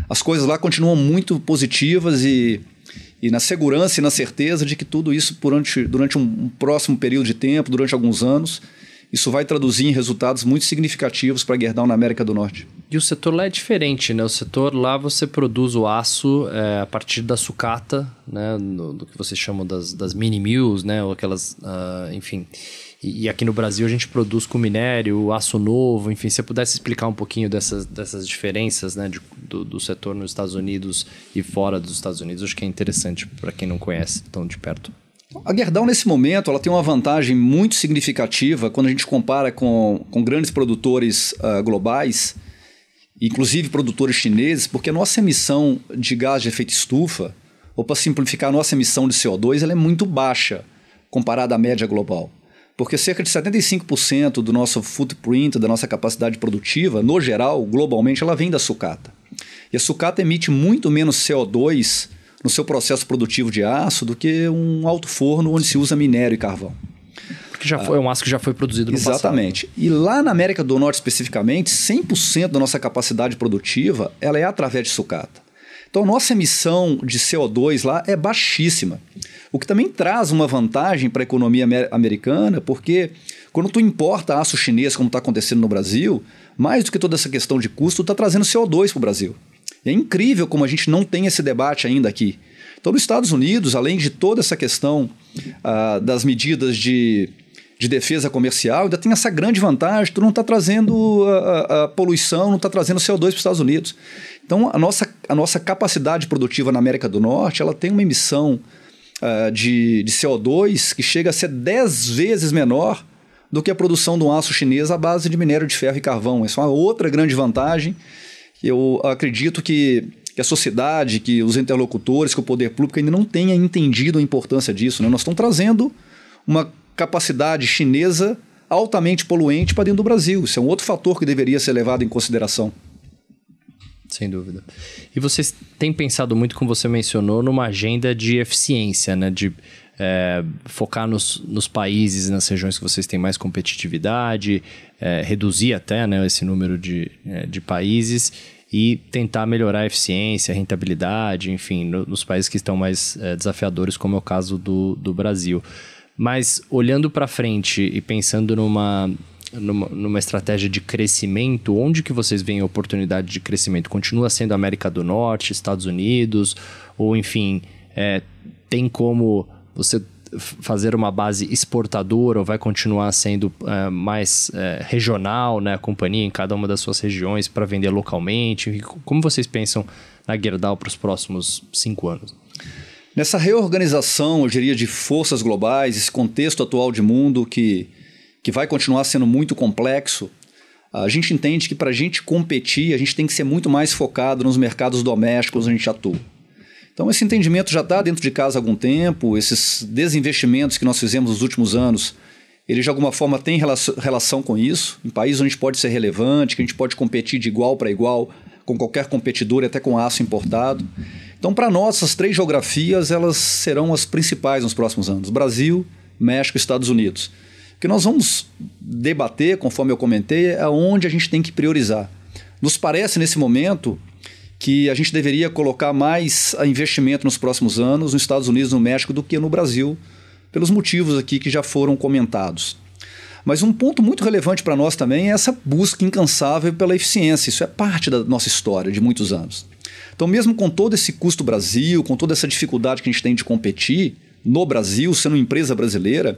as coisas lá continuam muito positivas e e na segurança e na certeza de que tudo isso durante, durante um, um próximo período de tempo, durante alguns anos, isso vai traduzir em resultados muito significativos para Gerdau na América do Norte.
E o setor lá é diferente, né? O setor lá você produz o aço é, a partir da sucata, né? Do, do que vocês chamam das, das mini mills, né? Ou aquelas, uh, enfim. E, e, aqui no Brasil a gente produz com minério, aço novo, enfim. Se você pudesse explicar um pouquinho dessas, dessas diferenças, né? De, do, do setor nos Estados Unidos e fora dos Estados Unidos, acho que é interessante para quem não conhece tão de perto.
A Gerdau, nesse momento, ela tem uma vantagem muito significativa quando a gente compara com, com grandes produtores uh, globais, inclusive produtores chineses, porque a nossa emissão de gás de efeito estufa, ou para simplificar, a nossa emissão de CO2 ela é muito baixa comparada à média global. Porque cerca de 75% do nosso footprint, da nossa capacidade produtiva, no geral, globalmente, ela vem da sucata. E a sucata emite muito menos CO2 no seu processo produtivo de aço do que um alto forno onde se usa minério e carvão.
Porque já foi, é um aço que já foi produzido no Exatamente.
Passado. E lá na América do Norte especificamente, 100% da nossa capacidade produtiva ela é através de sucata. Então, nossa emissão de CO2 lá é baixíssima. O que também traz uma vantagem para a economia americana, porque quando tu importa aço chinês, como está acontecendo no Brasil, mais do que toda essa questão de custo, está trazendo CO2 para o Brasil. É incrível como a gente não tem esse debate ainda aqui. Então, nos Estados Unidos, além de toda essa questão ah, das medidas de, de defesa comercial, ainda tem essa grande vantagem: tu não está trazendo a, a, a, poluição, não está trazendo CO2 para os Estados Unidos. Então, a nossa, a nossa capacidade produtiva na América do Norte ela tem uma emissão ah, de, de CO2 que chega a ser 10 vezes menor do que a produção do aço chinês à base de minério de ferro e carvão. Essa é uma outra grande vantagem eu acredito que, que a sociedade, que os interlocutores, que o poder público ainda não tenha entendido a importância disso. Né? Nós estamos trazendo uma capacidade chinesa altamente poluente para dentro do Brasil. Isso é um outro fator que deveria ser levado em consideração.
Sem dúvida. E vocês têm pensado muito, como você mencionou, numa agenda de eficiência, né? de é, focar nos, nos países, nas regiões que vocês têm mais competitividade, é, reduzir até né, esse número de, é, de países e tentar melhorar a eficiência, a rentabilidade, enfim, no, nos países que estão mais é, desafiadores, como é o caso do, do Brasil. Mas olhando para frente e pensando numa numa, numa, estratégia de crescimento, onde que vocês veem a oportunidade de crescimento? Continua sendo América do Norte, Estados Unidos, ou enfim, é, tem como você fazer uma base exportadora ou vai continuar sendo é, mais é, regional, né, a companhia em cada uma das suas regiões para vender localmente? como vocês pensam na Gerdau para os próximos cinco anos?
Nessa reorganização, eu diria, de forças globais, esse contexto atual de mundo que, que vai continuar sendo muito complexo, a gente entende que para a gente competir, a gente tem que ser muito mais focado nos mercados domésticos onde a gente atua. Então, esse entendimento já está dentro de casa há algum tempo, esses desinvestimentos que nós fizemos nos últimos anos, ele de alguma forma tem relação com isso. Em países onde a gente pode ser relevante, que a gente pode competir de igual para igual com qualquer competidor e até com aço importado. Então, para nós, essas três geografias elas serão as principais nos próximos anos: Brasil, México e Estados Unidos. O que nós vamos debater, conforme eu comentei, é onde a gente tem que priorizar. Nos parece, nesse momento, que a gente deveria colocar mais investimento nos próximos anos nos Estados Unidos, no México, do que no Brasil, pelos motivos aqui que já foram comentados. Mas um ponto muito relevante para nós também é essa busca incansável pela eficiência. Isso é parte da nossa história de muitos anos. Então, mesmo com todo esse custo Brasil, com toda essa dificuldade que a gente tem de competir no Brasil, sendo uma empresa brasileira,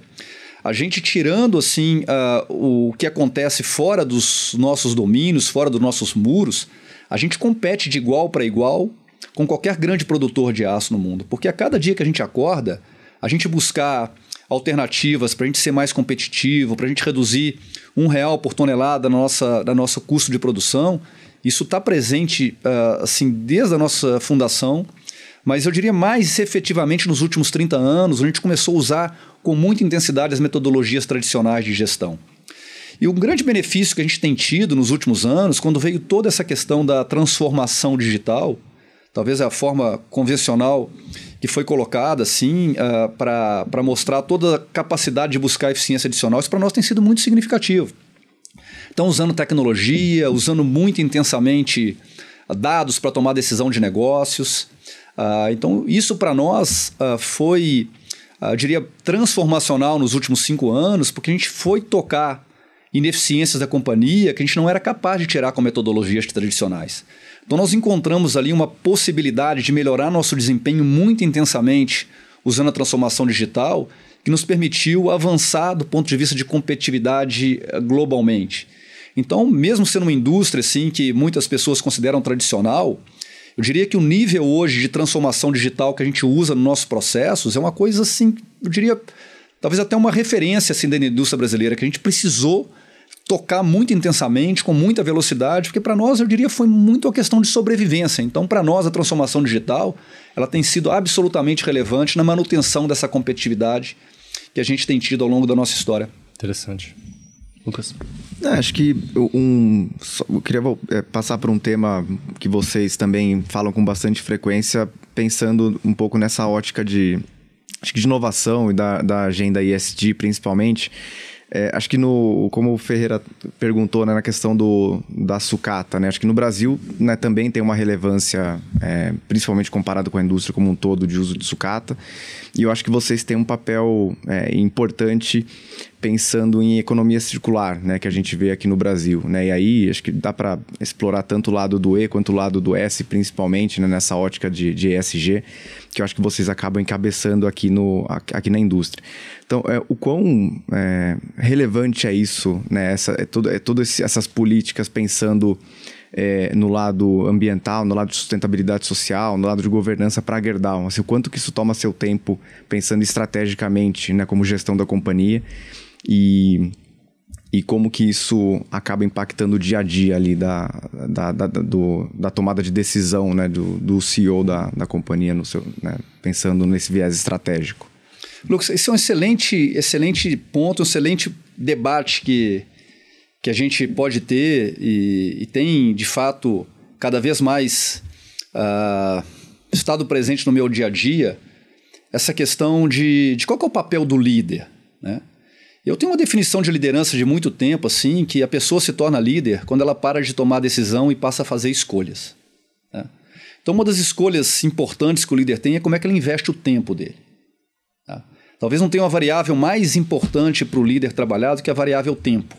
a gente tirando assim uh, o que acontece fora dos nossos domínios, fora dos nossos muros, a gente compete de igual para igual com qualquer grande produtor de aço no mundo, porque a cada dia que a gente acorda, a gente buscar alternativas para a gente ser mais competitivo, para a gente reduzir um real por tonelada da nossa, da nosso custo de produção, isso está presente ah, assim desde a nossa fundação, mas eu diria mais efetivamente nos últimos 30 anos, a gente começou a usar com muita intensidade as metodologias tradicionais de gestão. E um grande benefício que a gente tem tido nos últimos anos, quando veio toda essa questão da transformação digital, talvez é a forma convencional que foi colocada assim uh, ah, para mostrar toda a capacidade de buscar eficiência adicional, isso para nós tem sido muito significativo. Então, usando tecnologia, usando muito intensamente dados para tomar decisão de negócios. Uh, então, isso para nós uh, foi, uh, diria, transformacional nos últimos cinco anos, porque a gente foi tocar ineficiências da companhia que a gente não era capaz de tirar com metodologias tradicionais. Então, nós encontramos ali uma possibilidade de melhorar nosso desempenho muito intensamente usando a transformação digital, que nos permitiu avançar do ponto de vista de competitividade eh, globalmente. Então, mesmo sendo uma indústria assim, que muitas pessoas consideram tradicional, eu diria que o nível hoje de transformação digital que a gente usa nos nossos processos é uma coisa assim, eu diria, talvez até uma referência assim, da indústria brasileira, que a gente precisou tocar muito intensamente, com muita velocidade, porque para nós, eu diria, foi muito a questão de sobrevivência. Então, para nós, a transformação digital, ela tem sido absolutamente relevante na manutenção dessa competitividade que a gente tem tido ao longo da nossa história.
Interessante.
Lucas? É, acho que um, só, eu queria é, passar por um tema que vocês também falam com bastante frequência, pensando um pouco nessa ótica de, acho que de inovação e da, da agenda ESG principalmente. É, acho que no, como o Ferreira perguntou né, na questão do, da sucata, né, acho que no Brasil né, também tem uma relevância, é, principalmente comparado com a indústria como um todo de uso de sucata, e eu acho que vocês têm um papel é, importante pensando em economia circular, né, que a gente vê aqui no Brasil, né? E aí acho que dá para explorar tanto o lado do E quanto o lado do S, principalmente né, nessa ótica de, de ESG, que eu acho que vocês acabam encabeçando aqui no aqui na indústria. Então, é, o quão é, relevante é isso, né? Essa é todo é todas essas políticas pensando é, no lado ambiental, no lado de sustentabilidade social, no lado de governança para a Gerdau? Assim, o quanto que isso toma seu tempo pensando estrategicamente né, como gestão da companhia e, e como que isso acaba impactando o dia a dia ali da, da, da, da do, da tomada de decisão né, do, do CEO da, da companhia, no seu, né, pensando nesse viés estratégico.
Lucas, esse é um excelente, excelente ponto, um excelente debate que, que a gente pode ter e, e tem, de fato, cada vez mais uh, estado presente no meu dia a dia, essa questão de, de qual que é o papel do líder. Né? Eu tenho uma definição de liderança de muito tempo, assim, que a pessoa se torna líder quando ela para de tomar decisão e passa a fazer escolhas. Tá? Então, uma das escolhas importantes que o líder tem é como é que ele investe o tempo dele. Tá? Talvez não tenha uma variável mais importante para o líder trabalhar do que a variável tempo.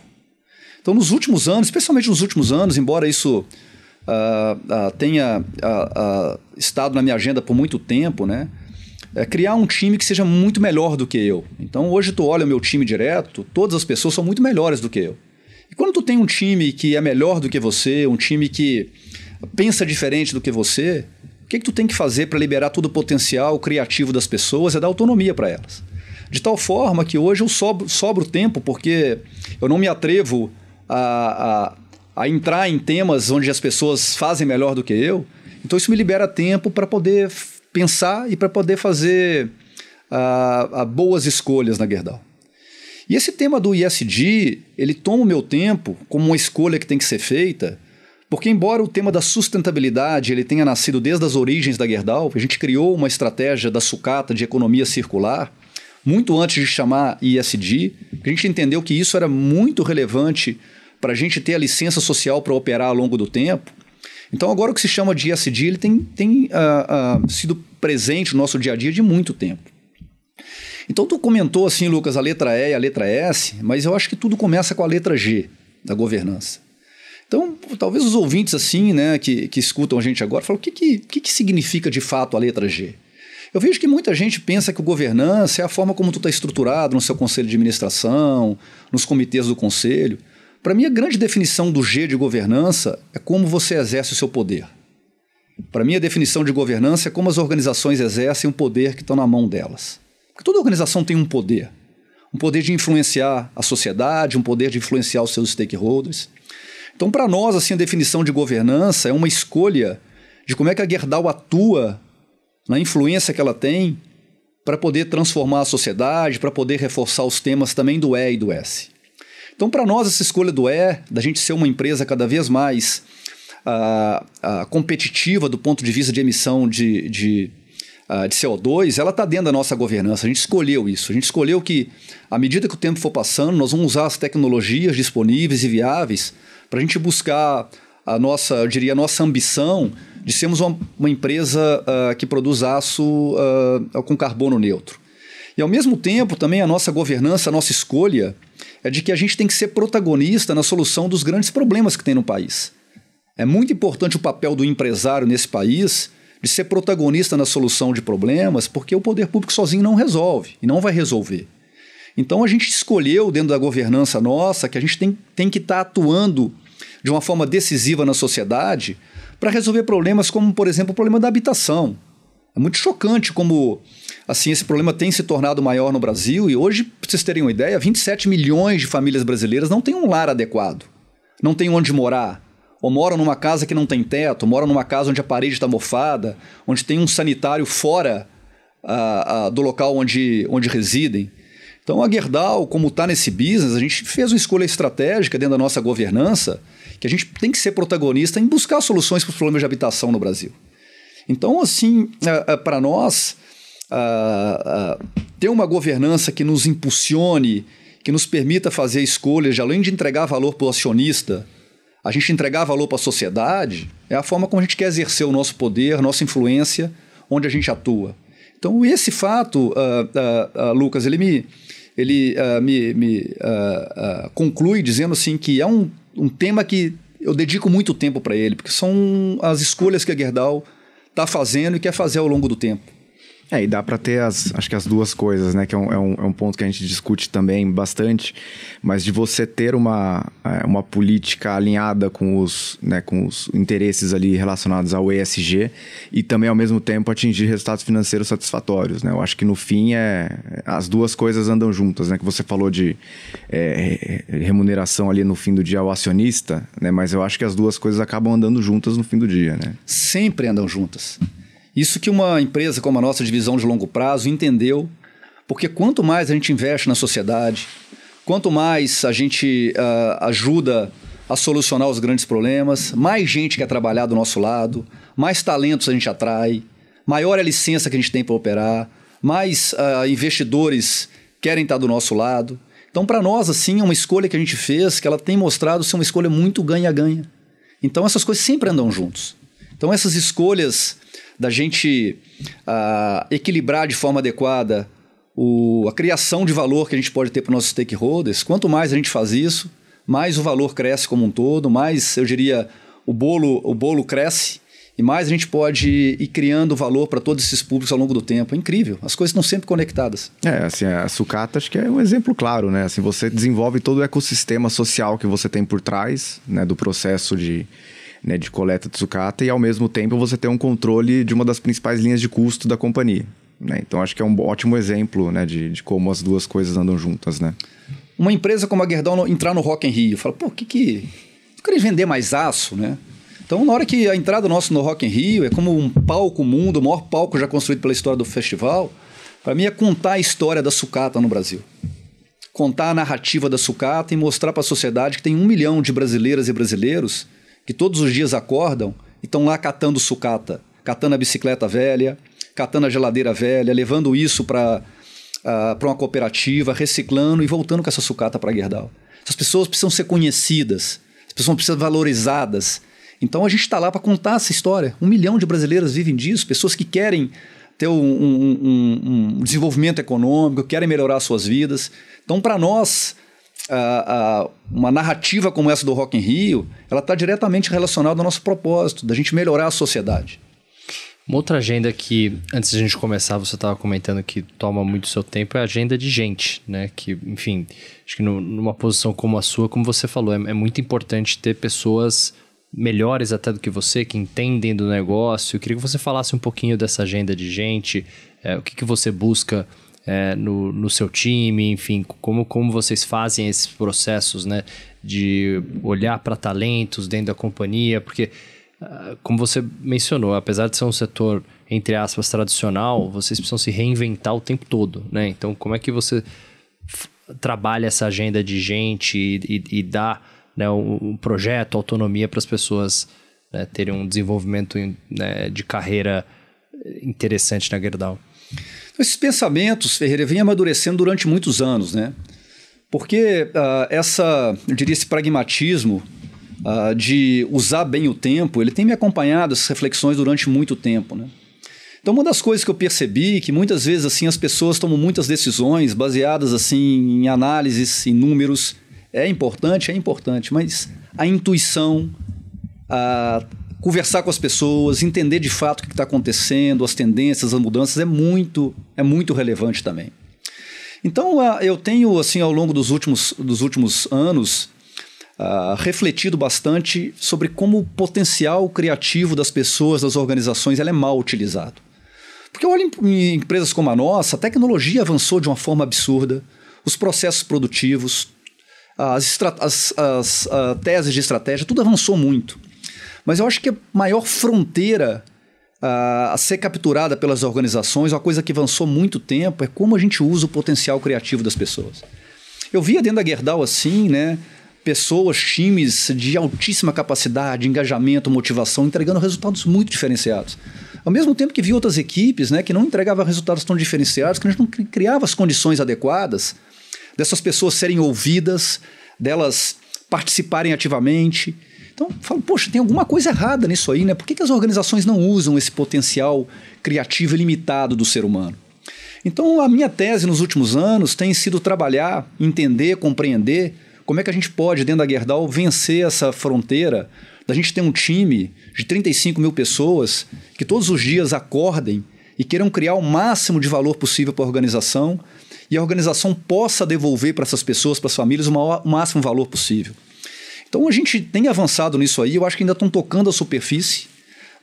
Então, nos últimos anos, especialmente nos últimos anos, embora isso uh, uh, tenha uh, estado na minha agenda por muito tempo, né? é, criar um time que seja muito melhor do que eu. Então hoje tu olha o meu time direto, todas as pessoas são muito melhores do que eu. E quando tu tem um time que é melhor do que você, um time que pensa diferente do que você, o que, é que tu tem que fazer para liberar todo o potencial criativo das pessoas é dar autonomia para elas. De tal forma que hoje eu sobro, sobro tempo porque eu não me atrevo a, a, a entrar em temas onde as pessoas fazem melhor do que eu. Então isso me libera tempo para poder pensar e para poder fazer a, ah, a ah, boas escolhas na Gerdau. E esse tema do ISD, ele toma o meu tempo como uma escolha que tem que ser feita, porque embora o tema da sustentabilidade ele tenha nascido desde as origens da Gerdau, a gente criou uma estratégia da sucata de economia circular, muito antes de chamar ISD, a gente entendeu que isso era muito relevante para a gente ter a licença social para operar ao longo do tempo. Então, agora o que se chama de ESG, ele tem, tem uh, uh, sido presente no nosso dia a dia de muito tempo. Então, tu comentou assim, Lucas, a letra E e a letra S, mas eu acho que tudo começa com a letra G da governança. Então, talvez os ouvintes assim, né, que, que escutam a gente agora, falam o que, que, que significa de fato a letra G? Eu vejo que muita gente pensa que governança é a forma como tu está estruturado no seu conselho de administração, nos comitês do conselho. Para mim, a grande definição do G de governança é como você exerce o seu poder. Para mim, a definição de governança é como as organizações exercem o poder que está na mão delas. Porque toda organização tem um poder. Um poder de influenciar a sociedade, um poder de influenciar os seus stakeholders. Então, para nós, assim, a definição de governança é uma escolha de como é que a Gerdau atua na influência que ela tem para poder transformar a sociedade, para poder reforçar os temas também do E e do S. Então, para nós, essa escolha do E, da gente ser uma empresa cada vez mais ah, ah, competitiva do ponto de vista de emissão de, de, ah, de CO2, ela está dentro da nossa governança. A gente escolheu isso. A gente escolheu que, à medida que o tempo for passando, nós vamos usar as tecnologias disponíveis e viáveis para a gente buscar a nossa, eu diria, a nossa ambição de sermos uma, uma empresa uh, que produz aço uh, com carbono neutro. E ao mesmo tempo também a nossa governança, a nossa escolha é de que a gente tem que ser protagonista na solução dos grandes problemas que tem no país. É muito importante o papel do empresário nesse país de ser protagonista na solução de problemas, porque o poder público sozinho não resolve e não vai resolver. Então a gente escolheu dentro da governança nossa que a gente tem, tem que estar tá atuando de uma forma decisiva na sociedade para resolver problemas como, por exemplo, o problema da habitação. É muito chocante como assim esse problema tem se tornado maior no Brasil e hoje, para vocês terem uma ideia, 27 milhões de famílias brasileiras não têm um lar adequado, não têm onde morar, ou moram numa casa que não tem teto, moram numa casa onde a parede está mofada, onde tem um sanitário fora do local onde, onde residem. Então a Gerdau, como está nesse business, a gente fez uma escolha estratégica dentro da nossa governança que a gente tem que ser protagonista em buscar soluções para os problemas de habitação no Brasil. Então, assim, é, é, para nós, ter uma governança que nos impulsione, que nos permita fazer escolhas, além de entregar valor para o acionista, a gente entregar valor para a sociedade, é a forma como a gente quer exercer o nosso poder, nossa influência, onde a gente atua. Então, esse fato, uh, uh, uh, Lucas, ele me, ele, me, me conclui dizendo assim que é um, um tema que eu dedico muito tempo para ele, porque são as escolhas que a Gerdau está fazendo e quer fazer ao longo do tempo.
É, e dá para ter as, acho que as duas coisas, né? Que é um, é, um, é um ponto que a gente discute também bastante, mas de você ter uma, é, uma política alinhada com os, né, com os interesses ali relacionados ao ESG e também, ao mesmo tempo, atingir resultados financeiros satisfatórios, né? Eu acho que no fim é, as duas coisas andam juntas, né? Que você falou de é, remuneração ali no fim do dia ao acionista, né? Mas eu acho que as duas coisas acabam andando juntas no fim do dia, né? Sempre andam juntas.
Isso que uma empresa como a nossa divisão de longo prazo entendeu, porque quanto mais a gente investe na sociedade, quanto mais a gente uh, ajuda a solucionar os grandes problemas, mais gente quer trabalhar do nosso lado, mais talentos a gente atrai, maior é a licença que a gente tem para operar, mais uh, investidores querem estar tá do nosso lado. Então, para nós, assim, é uma escolha que a gente fez que ela tem mostrado ser uma escolha muito ganha-ganha. Então, essas coisas sempre andam juntos. Então, essas escolhas da gente uh, equilibrar de forma adequada o, a criação de valor que a gente pode ter para os nossos stakeholders, quanto mais a gente faz isso, mais o valor cresce como um todo, mais, eu diria, o bolo, o bolo cresce e mais a gente pode ir criando valor para todos esses públicos ao longo do tempo. É incrível. As coisas estão sempre conectadas.
É, assim, a sucata acho que é um exemplo claro, né? Assim, você desenvolve todo o ecossistema social que você tem por trás, né, do processo de né, de coleta de sucata e, ao mesmo tempo, você ter um controle de uma das principais linhas de custo da companhia. Né? Então, acho que é um ótimo exemplo né, de, de como as duas coisas andam juntas. Né? Uma empresa como a Gerdau
entrar no Rock em Rio, fala, pô, o que que... Eu queria vender mais aço, né? Então, na hora que a entrada nossa no Rock em Rio é como um palco mundo, o maior palco já construído pela história do festival, para mim é contar a história da sucata no Brasil. Contar a narrativa da sucata e mostrar para a sociedade que tem um milhão de brasileiras e brasileiros que todos os dias acordam e estão lá catando sucata, catando a bicicleta velha, catando a geladeira velha, levando isso para uh, ah, uma cooperativa, reciclando e voltando com essa sucata para Guerdal. Essas pessoas precisam ser conhecidas, as pessoas precisam ser valorizadas. Então a gente está lá para contar essa história. Um milhão de brasileiras vivem disso, pessoas que querem ter um, um, um, um desenvolvimento econômico, querem melhorar suas vidas. Então, para nós, a, a, uma narrativa como essa do Rock in Rio, ela está diretamente relacionada ao nosso propósito, da gente melhorar a sociedade.
Uma outra agenda que, antes de a gente começar, você estava comentando que toma muito seu tempo, é a agenda de gente, né? Que, enfim, acho que no, numa posição como a sua, como você falou, é, é muito importante ter pessoas melhores até do que você, que entendem do negócio. Eu queria que você falasse um pouquinho dessa agenda de gente, é, o que, que você busca é, no, no seu time, enfim, como, como vocês fazem esses processos, né? De olhar para talentos dentro da companhia, porque, ah, como você mencionou, apesar de ser um setor, entre aspas, tradicional, vocês precisam se reinventar o tempo todo, né? Então, como é que você trabalha essa agenda de gente e, e, e dá né, um, projeto, autonomia para as pessoas né, terem um desenvolvimento né, de carreira interessante na Gerdau? Esses
pensamentos, Ferreira, vêm amadurecendo durante muitos anos, né? Porque uh, essa, eu diria, esse pragmatismo uh, de usar bem o tempo, ele tem me acompanhado essas reflexões durante muito tempo, né? Então, uma das coisas que eu percebi é que muitas vezes assim as pessoas tomam muitas decisões baseadas assim em análises, em números. É importante, é importante, mas a intuição, a conversar com as pessoas, entender de fato o que está acontecendo, as tendências, as mudanças, é muito, é muito relevante também. Então ah, eu tenho, assim, ao longo dos últimos, dos últimos anos, uh, refletido bastante sobre como o potencial criativo das pessoas, das organizações, ela é mal utilizado. Porque eu olho em empresas como a nossa, a tecnologia avançou de uma forma absurda, os processos produtivos, as, as, as, as ah, teses de estratégia, tudo avançou muito. Mas eu acho que a maior fronteira a, a ser capturada pelas organizações, uma coisa que avançou muito tempo, é como a gente usa o potencial criativo das pessoas. Eu via dentro da Gerdau assim, né? Pessoas, times de altíssima capacidade, engajamento, motivação, entregando resultados muito diferenciados. Ao mesmo tempo que vi outras equipes né, que não entregavam resultados tão diferenciados, que a gente não criava as condições adequadas dessas pessoas serem ouvidas, delas participarem ativamente, então, eu falo, poxa, tem alguma coisa errada nisso aí, né? Por que, que as organizações não usam esse potencial criativo ilimitado do ser humano? Então, a minha tese nos últimos anos tem sido trabalhar, entender, compreender como é que a gente pode, dentro da Gerdau, vencer essa fronteira da gente ter um time de 35 mil pessoas que todos os dias acordem e queiram criar o máximo de valor possível para a organização e a organização possa devolver para essas pessoas, para as famílias, o, maior, o máximo valor possível. Então a gente tem avançado nisso aí, eu acho que ainda estão tocando a superfície,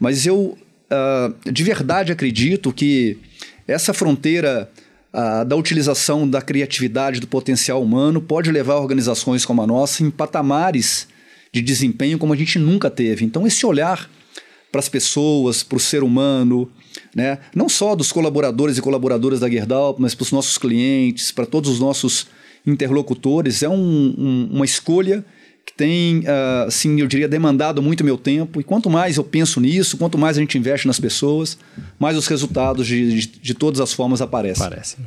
mas eu uh, de verdade acredito que essa fronteira uh, da utilização da criatividade, do potencial humano, pode levar organizações como a nossa em patamares de desempenho como a gente nunca teve. Então esse olhar para as pessoas, para o ser humano, né? não só dos colaboradores e colaboradoras da Gerdau, mas para os nossos clientes, para todos os nossos interlocutores, é um, um, uma escolha que tem, ah, assim, eu diria, demandado muito meu tempo. E quanto mais eu penso nisso, quanto mais a gente investe nas pessoas, mais os resultados de, de, de todas as formas aparecem.
Aparecem.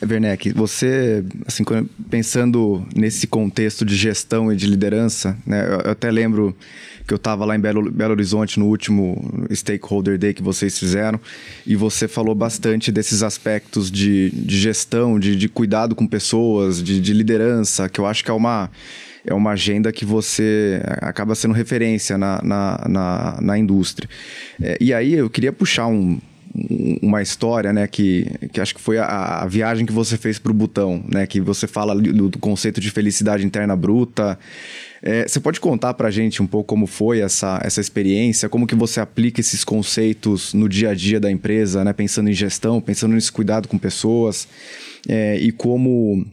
É, Werneck, você, assim, pensando nesse contexto de gestão e de liderança, né, eu até lembro que eu estava lá em Belo, Belo Horizonte no último Stakeholder Day que vocês fizeram, e você falou bastante desses aspectos de, de gestão, de, de, cuidado com pessoas, de, de liderança, que eu acho que é uma é uma agenda que você acaba sendo referência na, na, na, na indústria. É, e aí eu queria puxar um, uma história, né, que, que acho que foi a, a viagem que você fez para o Butão, né, que você fala do, do conceito de felicidade interna bruta. É, você pode contar para a gente um pouco como foi essa, essa experiência, como que você aplica esses conceitos no dia a dia da empresa, né, pensando em gestão, pensando nesse cuidado com pessoas é, e como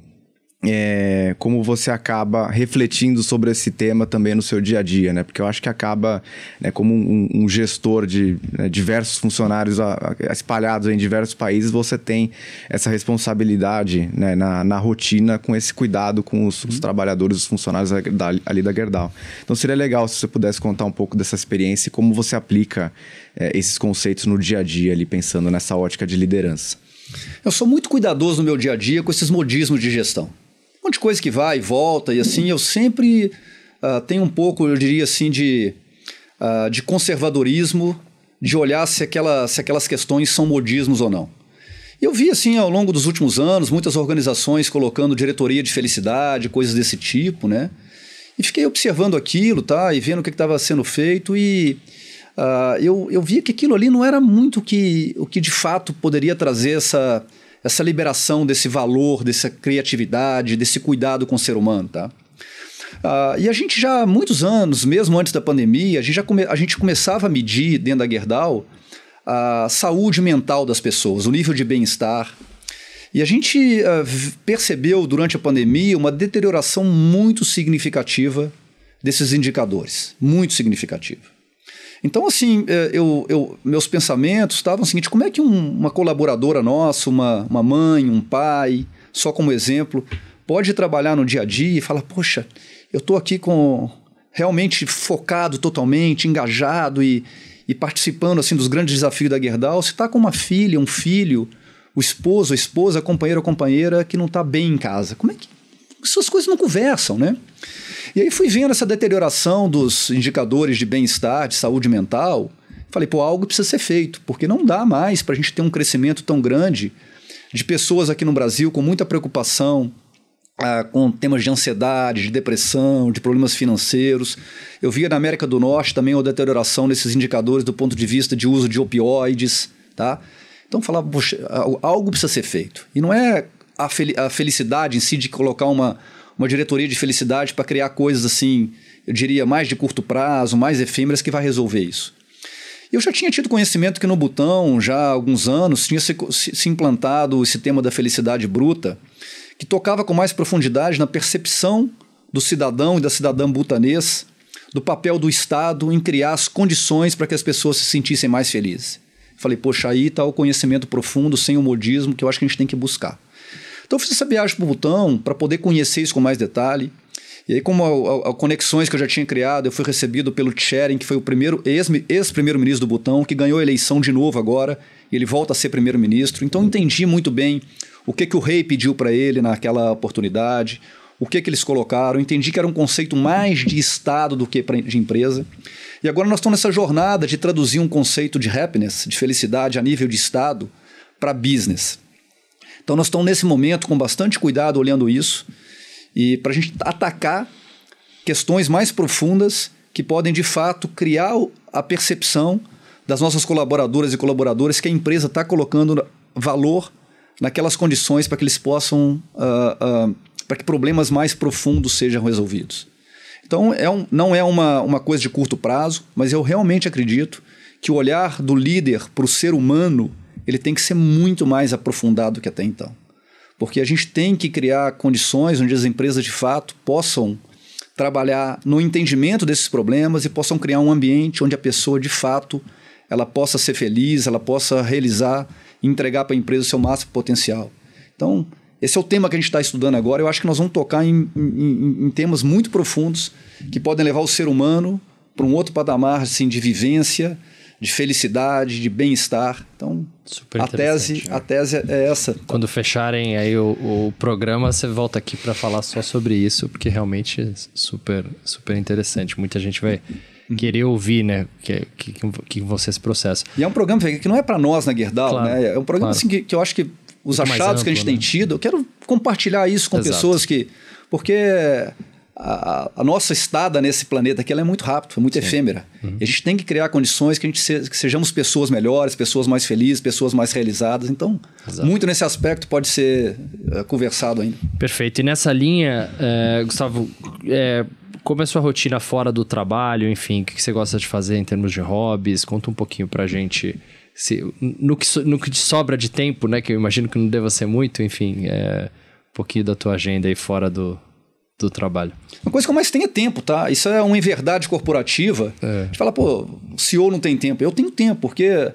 é, como você acaba refletindo sobre esse tema também no seu dia a dia, né? Porque eu acho que acaba, né, como um, um, gestor de né, diversos funcionários a, a, espalhados em diversos países, você tem essa responsabilidade né, na, na, rotina com esse cuidado com os, uhum. os trabalhadores, os funcionários da, ali da Gerdau. Então seria legal se você pudesse contar um pouco dessa experiência e como você aplica é, esses conceitos no dia a dia, ali pensando nessa ótica de liderança.
Eu sou muito cuidadoso no meu dia a dia com esses modismos de gestão monte de coisa que vai e volta, e assim, eu sempre uh, tenho um pouco, eu diria assim, de, uh, de conservadorismo, de olhar se, aquela, se aquelas questões são modismos ou não. Eu vi, assim, ao longo dos últimos anos, muitas organizações colocando diretoria de felicidade, coisas desse tipo, né? E fiquei observando aquilo, tá? E vendo o que estava sendo feito e uh, eu, eu via que aquilo ali não era muito que, o que de fato poderia trazer essa essa liberação desse valor, dessa criatividade, desse cuidado com o ser humano, tá? Uh, e a gente já há muitos anos, mesmo antes da pandemia, a gente, já come, a gente começava a medir dentro da Gerdau a saúde mental das pessoas, o nível de bem-estar. E a gente uh, percebeu durante a pandemia uma deterioração muito significativa desses indicadores, muito significativa. Então, assim, é, eu, eu meus pensamentos estavam o seguinte: como é que um, uma colaboradora nossa, uma, uma mãe, um pai, só como exemplo, pode trabalhar no dia a dia e falar, poxa, eu estou aqui com realmente focado totalmente, engajado e, e participando assim dos grandes desafios da Gerdau, se está com uma filha, um filho, o esposo, a esposa, a companheiro, a companheira que não está bem em casa, como é que essas coisas não conversam, né? E aí fui vendo essa deterioração dos indicadores de bem-estar, de saúde mental. Falei, pô, algo precisa ser feito, porque não dá mais para a gente ter um crescimento tão grande de pessoas aqui no Brasil com muita preocupação ah, com temas de ansiedade, de depressão, de problemas financeiros. Eu via na América do Norte também uma deterioração nesses indicadores do ponto de vista de uso de opioides, tá? Então falava, poxa, algo precisa ser feito. E não é a, fel a felicidade em si de colocar uma, uma diretoria de felicidade para criar coisas assim, eu diria, mais de curto prazo, mais efêmeras, que vai resolver isso. Eu já tinha tido conhecimento que no Butão, já há alguns anos, tinha se, se implantado esse tema da felicidade bruta, que tocava com mais profundidade na percepção do cidadão e da cidadã butanês do papel do Estado em criar as condições para que as pessoas se sentissem mais felizes. Falei, poxa, aí está o conhecimento profundo, sem o modismo, que eu acho que a gente tem que buscar. Então eu fiz essa viagem para o Butão para poder conhecer isso com mais detalhe. E aí, como a, a, a, conexões que eu já tinha criado, eu fui recebido pelo Tcheren, que foi o primeiro ex-primeiro-ministro do Butão, que ganhou a eleição de novo agora, e ele volta a ser primeiro-ministro. Então, entendi muito bem o que, que o rei pediu para ele naquela oportunidade, o que, que eles colocaram. Entendi que era um conceito mais de Estado do que de empresa. E agora nós estamos nessa jornada de traduzir um conceito de happiness, de felicidade a nível de Estado, para business. Então nós estamos nesse momento com bastante cuidado olhando isso e para a gente atacar questões mais profundas que podem de fato criar a percepção das nossas colaboradoras e colaboradores que a empresa está colocando valor naquelas condições para que eles possam uh, ah, uh, ah, para que problemas mais profundos sejam resolvidos. Então é um, não é uma, uma coisa de curto prazo, mas eu realmente acredito que o olhar do líder para o ser humano ele tem que ser muito mais aprofundado que até então. Porque a gente tem que criar condições onde as empresas de fato possam trabalhar no entendimento desses problemas e possam criar um ambiente onde a pessoa de fato ela possa ser feliz, ela possa realizar e entregar para a empresa o seu máximo potencial. Então, esse é o tema que a gente está estudando agora. Eu acho que nós vamos tocar em, em, em temas muito profundos que podem levar o ser humano para um outro patamar assim, de vivência, de felicidade, de bem-estar. Então, Super a tese,
né? a é. tese é essa. Quando fecharem aí o, o programa, você volta aqui para falar só sobre isso, porque realmente é super, super interessante. Muita gente vai uhum. querer ouvir, né? Que, que, que você se processa. E é
um programa que não
é para nós na Gerdau, claro, né? É um programa claro. assim,
que, que eu acho que
os achados amplo, que a gente né? tem
tido, eu quero compartilhar isso com Exato. pessoas que. Porque a, a, nossa estada nesse planeta aqui é muito rápida, é muito Sim. efêmera. Uhum. a gente tem que criar condições que a gente se, que sejamos pessoas melhores, pessoas mais felizes, pessoas mais realizadas. Então, Exato. muito nesse aspecto pode ser é, conversado ainda.
Perfeito. E nessa linha, é, Gustavo, é, como é a sua rotina fora do trabalho? Enfim, o que você gosta de fazer em termos de hobbies? Conta um pouquinho pra gente. Se, no, que, no que sobra de tempo, né? Que eu imagino que não deva ser muito, enfim, é, um pouquinho da tua agenda aí fora do, do trabalho. Uma coisa que eu
mais tenho é tempo, tá? Isso é uma inverdade corporativa.
É. A gente fala, pô, o CEO não tem tempo.
Eu tenho tempo, porque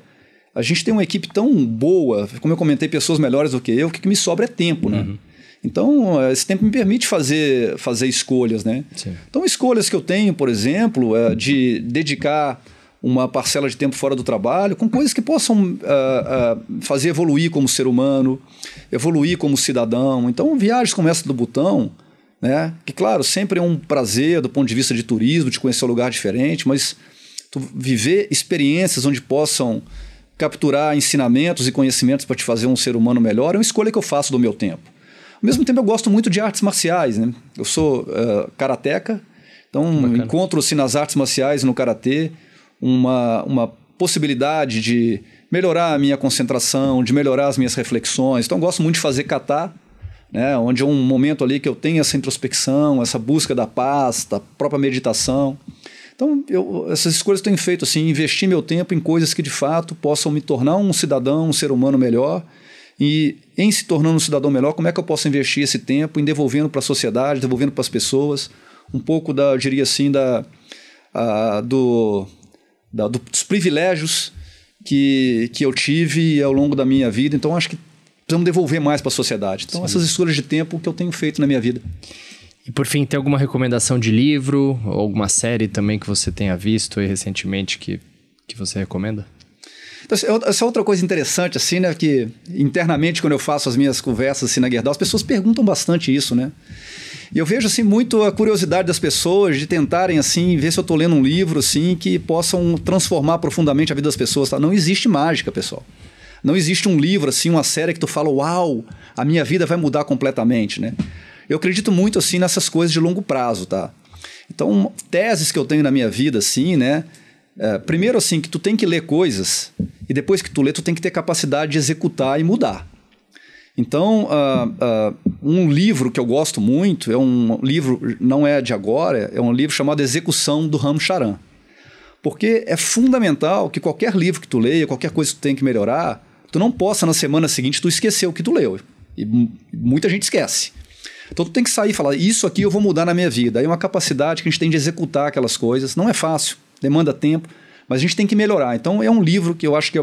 a gente tem uma equipe tão boa, como eu comentei, pessoas melhores do que eu, que o que me sobra é tempo, né? Uhum. Então, esse tempo me permite fazer, fazer escolhas, né? Sim. Então, escolhas que eu tenho, por exemplo, é de dedicar uma parcela de tempo fora do trabalho, com coisas que possam uh, uh, fazer evoluir como ser humano, evoluir como cidadão. Então, viagens como essa do Butão, né? Que claro, sempre é um prazer do ponto de vista de turismo, de conhecer um lugar diferente, mas viver experiências onde possam capturar ensinamentos e conhecimentos para te fazer um ser humano melhor é uma escolha que eu faço do meu tempo. Ao mesmo tempo, eu gosto muito de artes marciais, né? Eu sou uh, karateca, então encontro-se nas artes marciais no karatê uma, uma possibilidade de melhorar a minha concentração, de melhorar as minhas reflexões. Então, gosto muito de fazer kata né? onde é um momento ali que eu tenho essa introspecção, essa busca da paz, da própria meditação. Então, eu, essas escolhas eu tenho feito, assim, investir meu tempo em coisas que de fato possam me tornar um cidadão, um ser humano melhor. E em se tornando um cidadão melhor, como é que eu posso investir esse tempo em devolvendo para a sociedade, devolvendo para as pessoas, um pouco da, eu diria assim, da, a, do, da, do, dos privilégios que, que eu tive ao longo da minha vida. Então, acho que precisamos devolver mais para a sociedade. Então, Sim. essas
escolhas de tempo que eu tenho feito na minha vida. E por fim, tem alguma recomendação de livro ou alguma série também que você tenha visto recentemente que, que você recomenda?
Então, é essa é outra coisa interessante, assim, né? Que internamente, quando eu faço as minhas conversas assim, na Gerdau, as pessoas perguntam bastante isso, né? E eu vejo, assim, muito a curiosidade das pessoas de tentarem, assim, ver se eu estou lendo um livro, assim, que possam transformar profundamente a vida das pessoas, tá? Não existe mágica, pessoal. Não existe um livro, assim, uma série que tu fala, uau, a minha vida vai mudar completamente, né? Eu acredito muito, assim, nessas coisas de longo prazo, tá? Então, teses que eu tenho na minha vida, assim, né? É, primeiro, assim, que tu tem que ler coisas e depois que tu lê, tu tem que ter capacidade de executar e mudar. Então, uh, uh, um livro que eu gosto muito, é um livro, não é de agora, é um livro chamado Execução do Ram Charan. Porque é fundamental que qualquer livro que tu leia, qualquer coisa que tu tem que melhorar, tu não possa na semana seguinte tu esquecer o que tu leu. E muita gente esquece. Então tu tem que sair e falar, isso aqui eu vou mudar na minha vida. Aí é uma capacidade que a gente tem de executar aquelas coisas. Não é fácil, demanda tempo, mas a gente tem que melhorar. Então é um livro que eu acho que é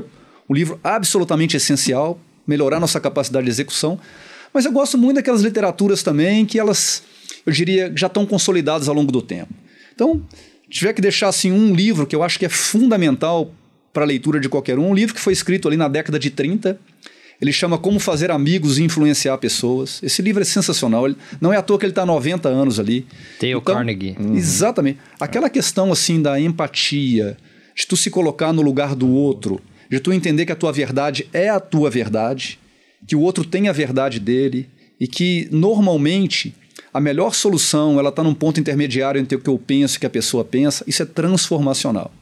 um livro absolutamente essencial, melhorar nossa capacidade de execução. Mas eu gosto muito daquelas literaturas também que elas, eu diria, já estão consolidadas ao longo do tempo. Então, tiver que deixar assim um livro que eu acho que é fundamental para leitura de qualquer um, um livro que foi escrito ali na década de 30. Ele chama Como Fazer Amigos e Influenciar Pessoas. Esse livro é sensacional. Ele, não é à toa que ele está há 90 anos ali. Dale então, Carnegie. Uhum. Exatamente. Aquela questão assim da empatia, de tu se colocar no lugar do outro, de tu entender que a tua verdade é a tua verdade, que o outro tem a verdade dele e que normalmente a melhor solução ela está num ponto intermediário entre o que eu penso e o que a pessoa pensa. Isso é transformacional.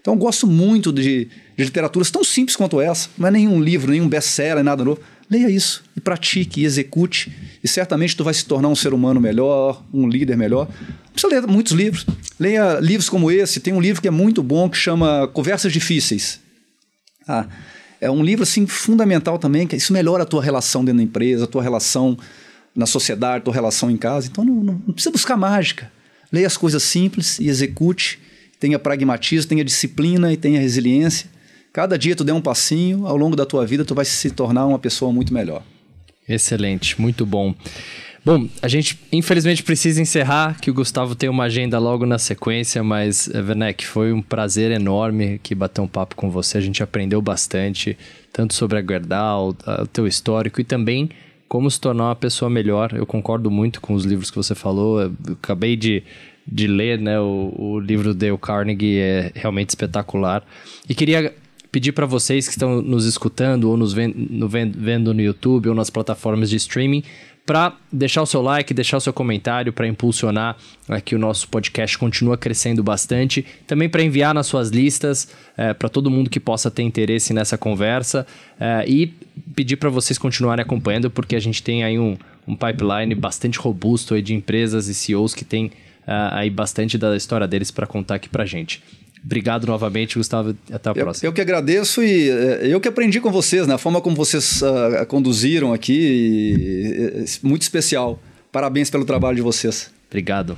Então eu gosto muito de, de literaturas tão simples quanto essa. Não é nenhum livro, nenhum best-seller, nada novo. Leia isso e pratique e execute. E certamente tu vai se tornar um ser humano melhor, um líder melhor. Não precisa ler muitos livros. Leia livros como esse. Tem um livro que é muito bom que chama Conversas Difíceis. Ah, é um livro assim fundamental também, que isso melhora a tua relação dentro da empresa, a tua relação na sociedade, a tua relação em casa. Então não, não, não precisa buscar mágica. Leia as coisas simples e execute tenha pragmatismo, tenha disciplina e tenha resiliência. Cada dia tu der um passinho, ao longo da tua vida tu vai se tornar uma pessoa muito melhor.
Excelente, muito bom. Bom, a gente infelizmente precisa encerrar, que o Gustavo tem uma agenda logo na sequência, mas eh, Werneck, foi um prazer enorme que bater um papo com você. A gente aprendeu bastante, tanto sobre a Gerdau, o teu histórico e também como se tornar uma pessoa melhor. Eu concordo muito com os livros que você falou. Eu acabei de de ler, né? O, o livro do Dale Carnegie é realmente espetacular. E queria pedir para vocês que estão nos escutando ou nos vendo no, vendo no YouTube ou nas plataformas de streaming para deixar o seu like, deixar o seu comentário para impulsionar é, que o nosso podcast continua crescendo bastante, também para enviar nas suas listas é, para todo mundo que possa ter interesse nessa conversa é, e pedir para vocês continuarem acompanhando porque a gente tem aí um, um pipeline bastante robusto de empresas e CEOs que têm uh, aí bastante da história deles para contar aqui para gente. Obrigado novamente, Gustavo. Até a próxima.
Eu que agradeço e eh, eu que aprendi com vocês, na né? forma como vocês uh, conduziram aqui, e, e, muito especial. Parabéns pelo trabalho de vocês. Obrigado.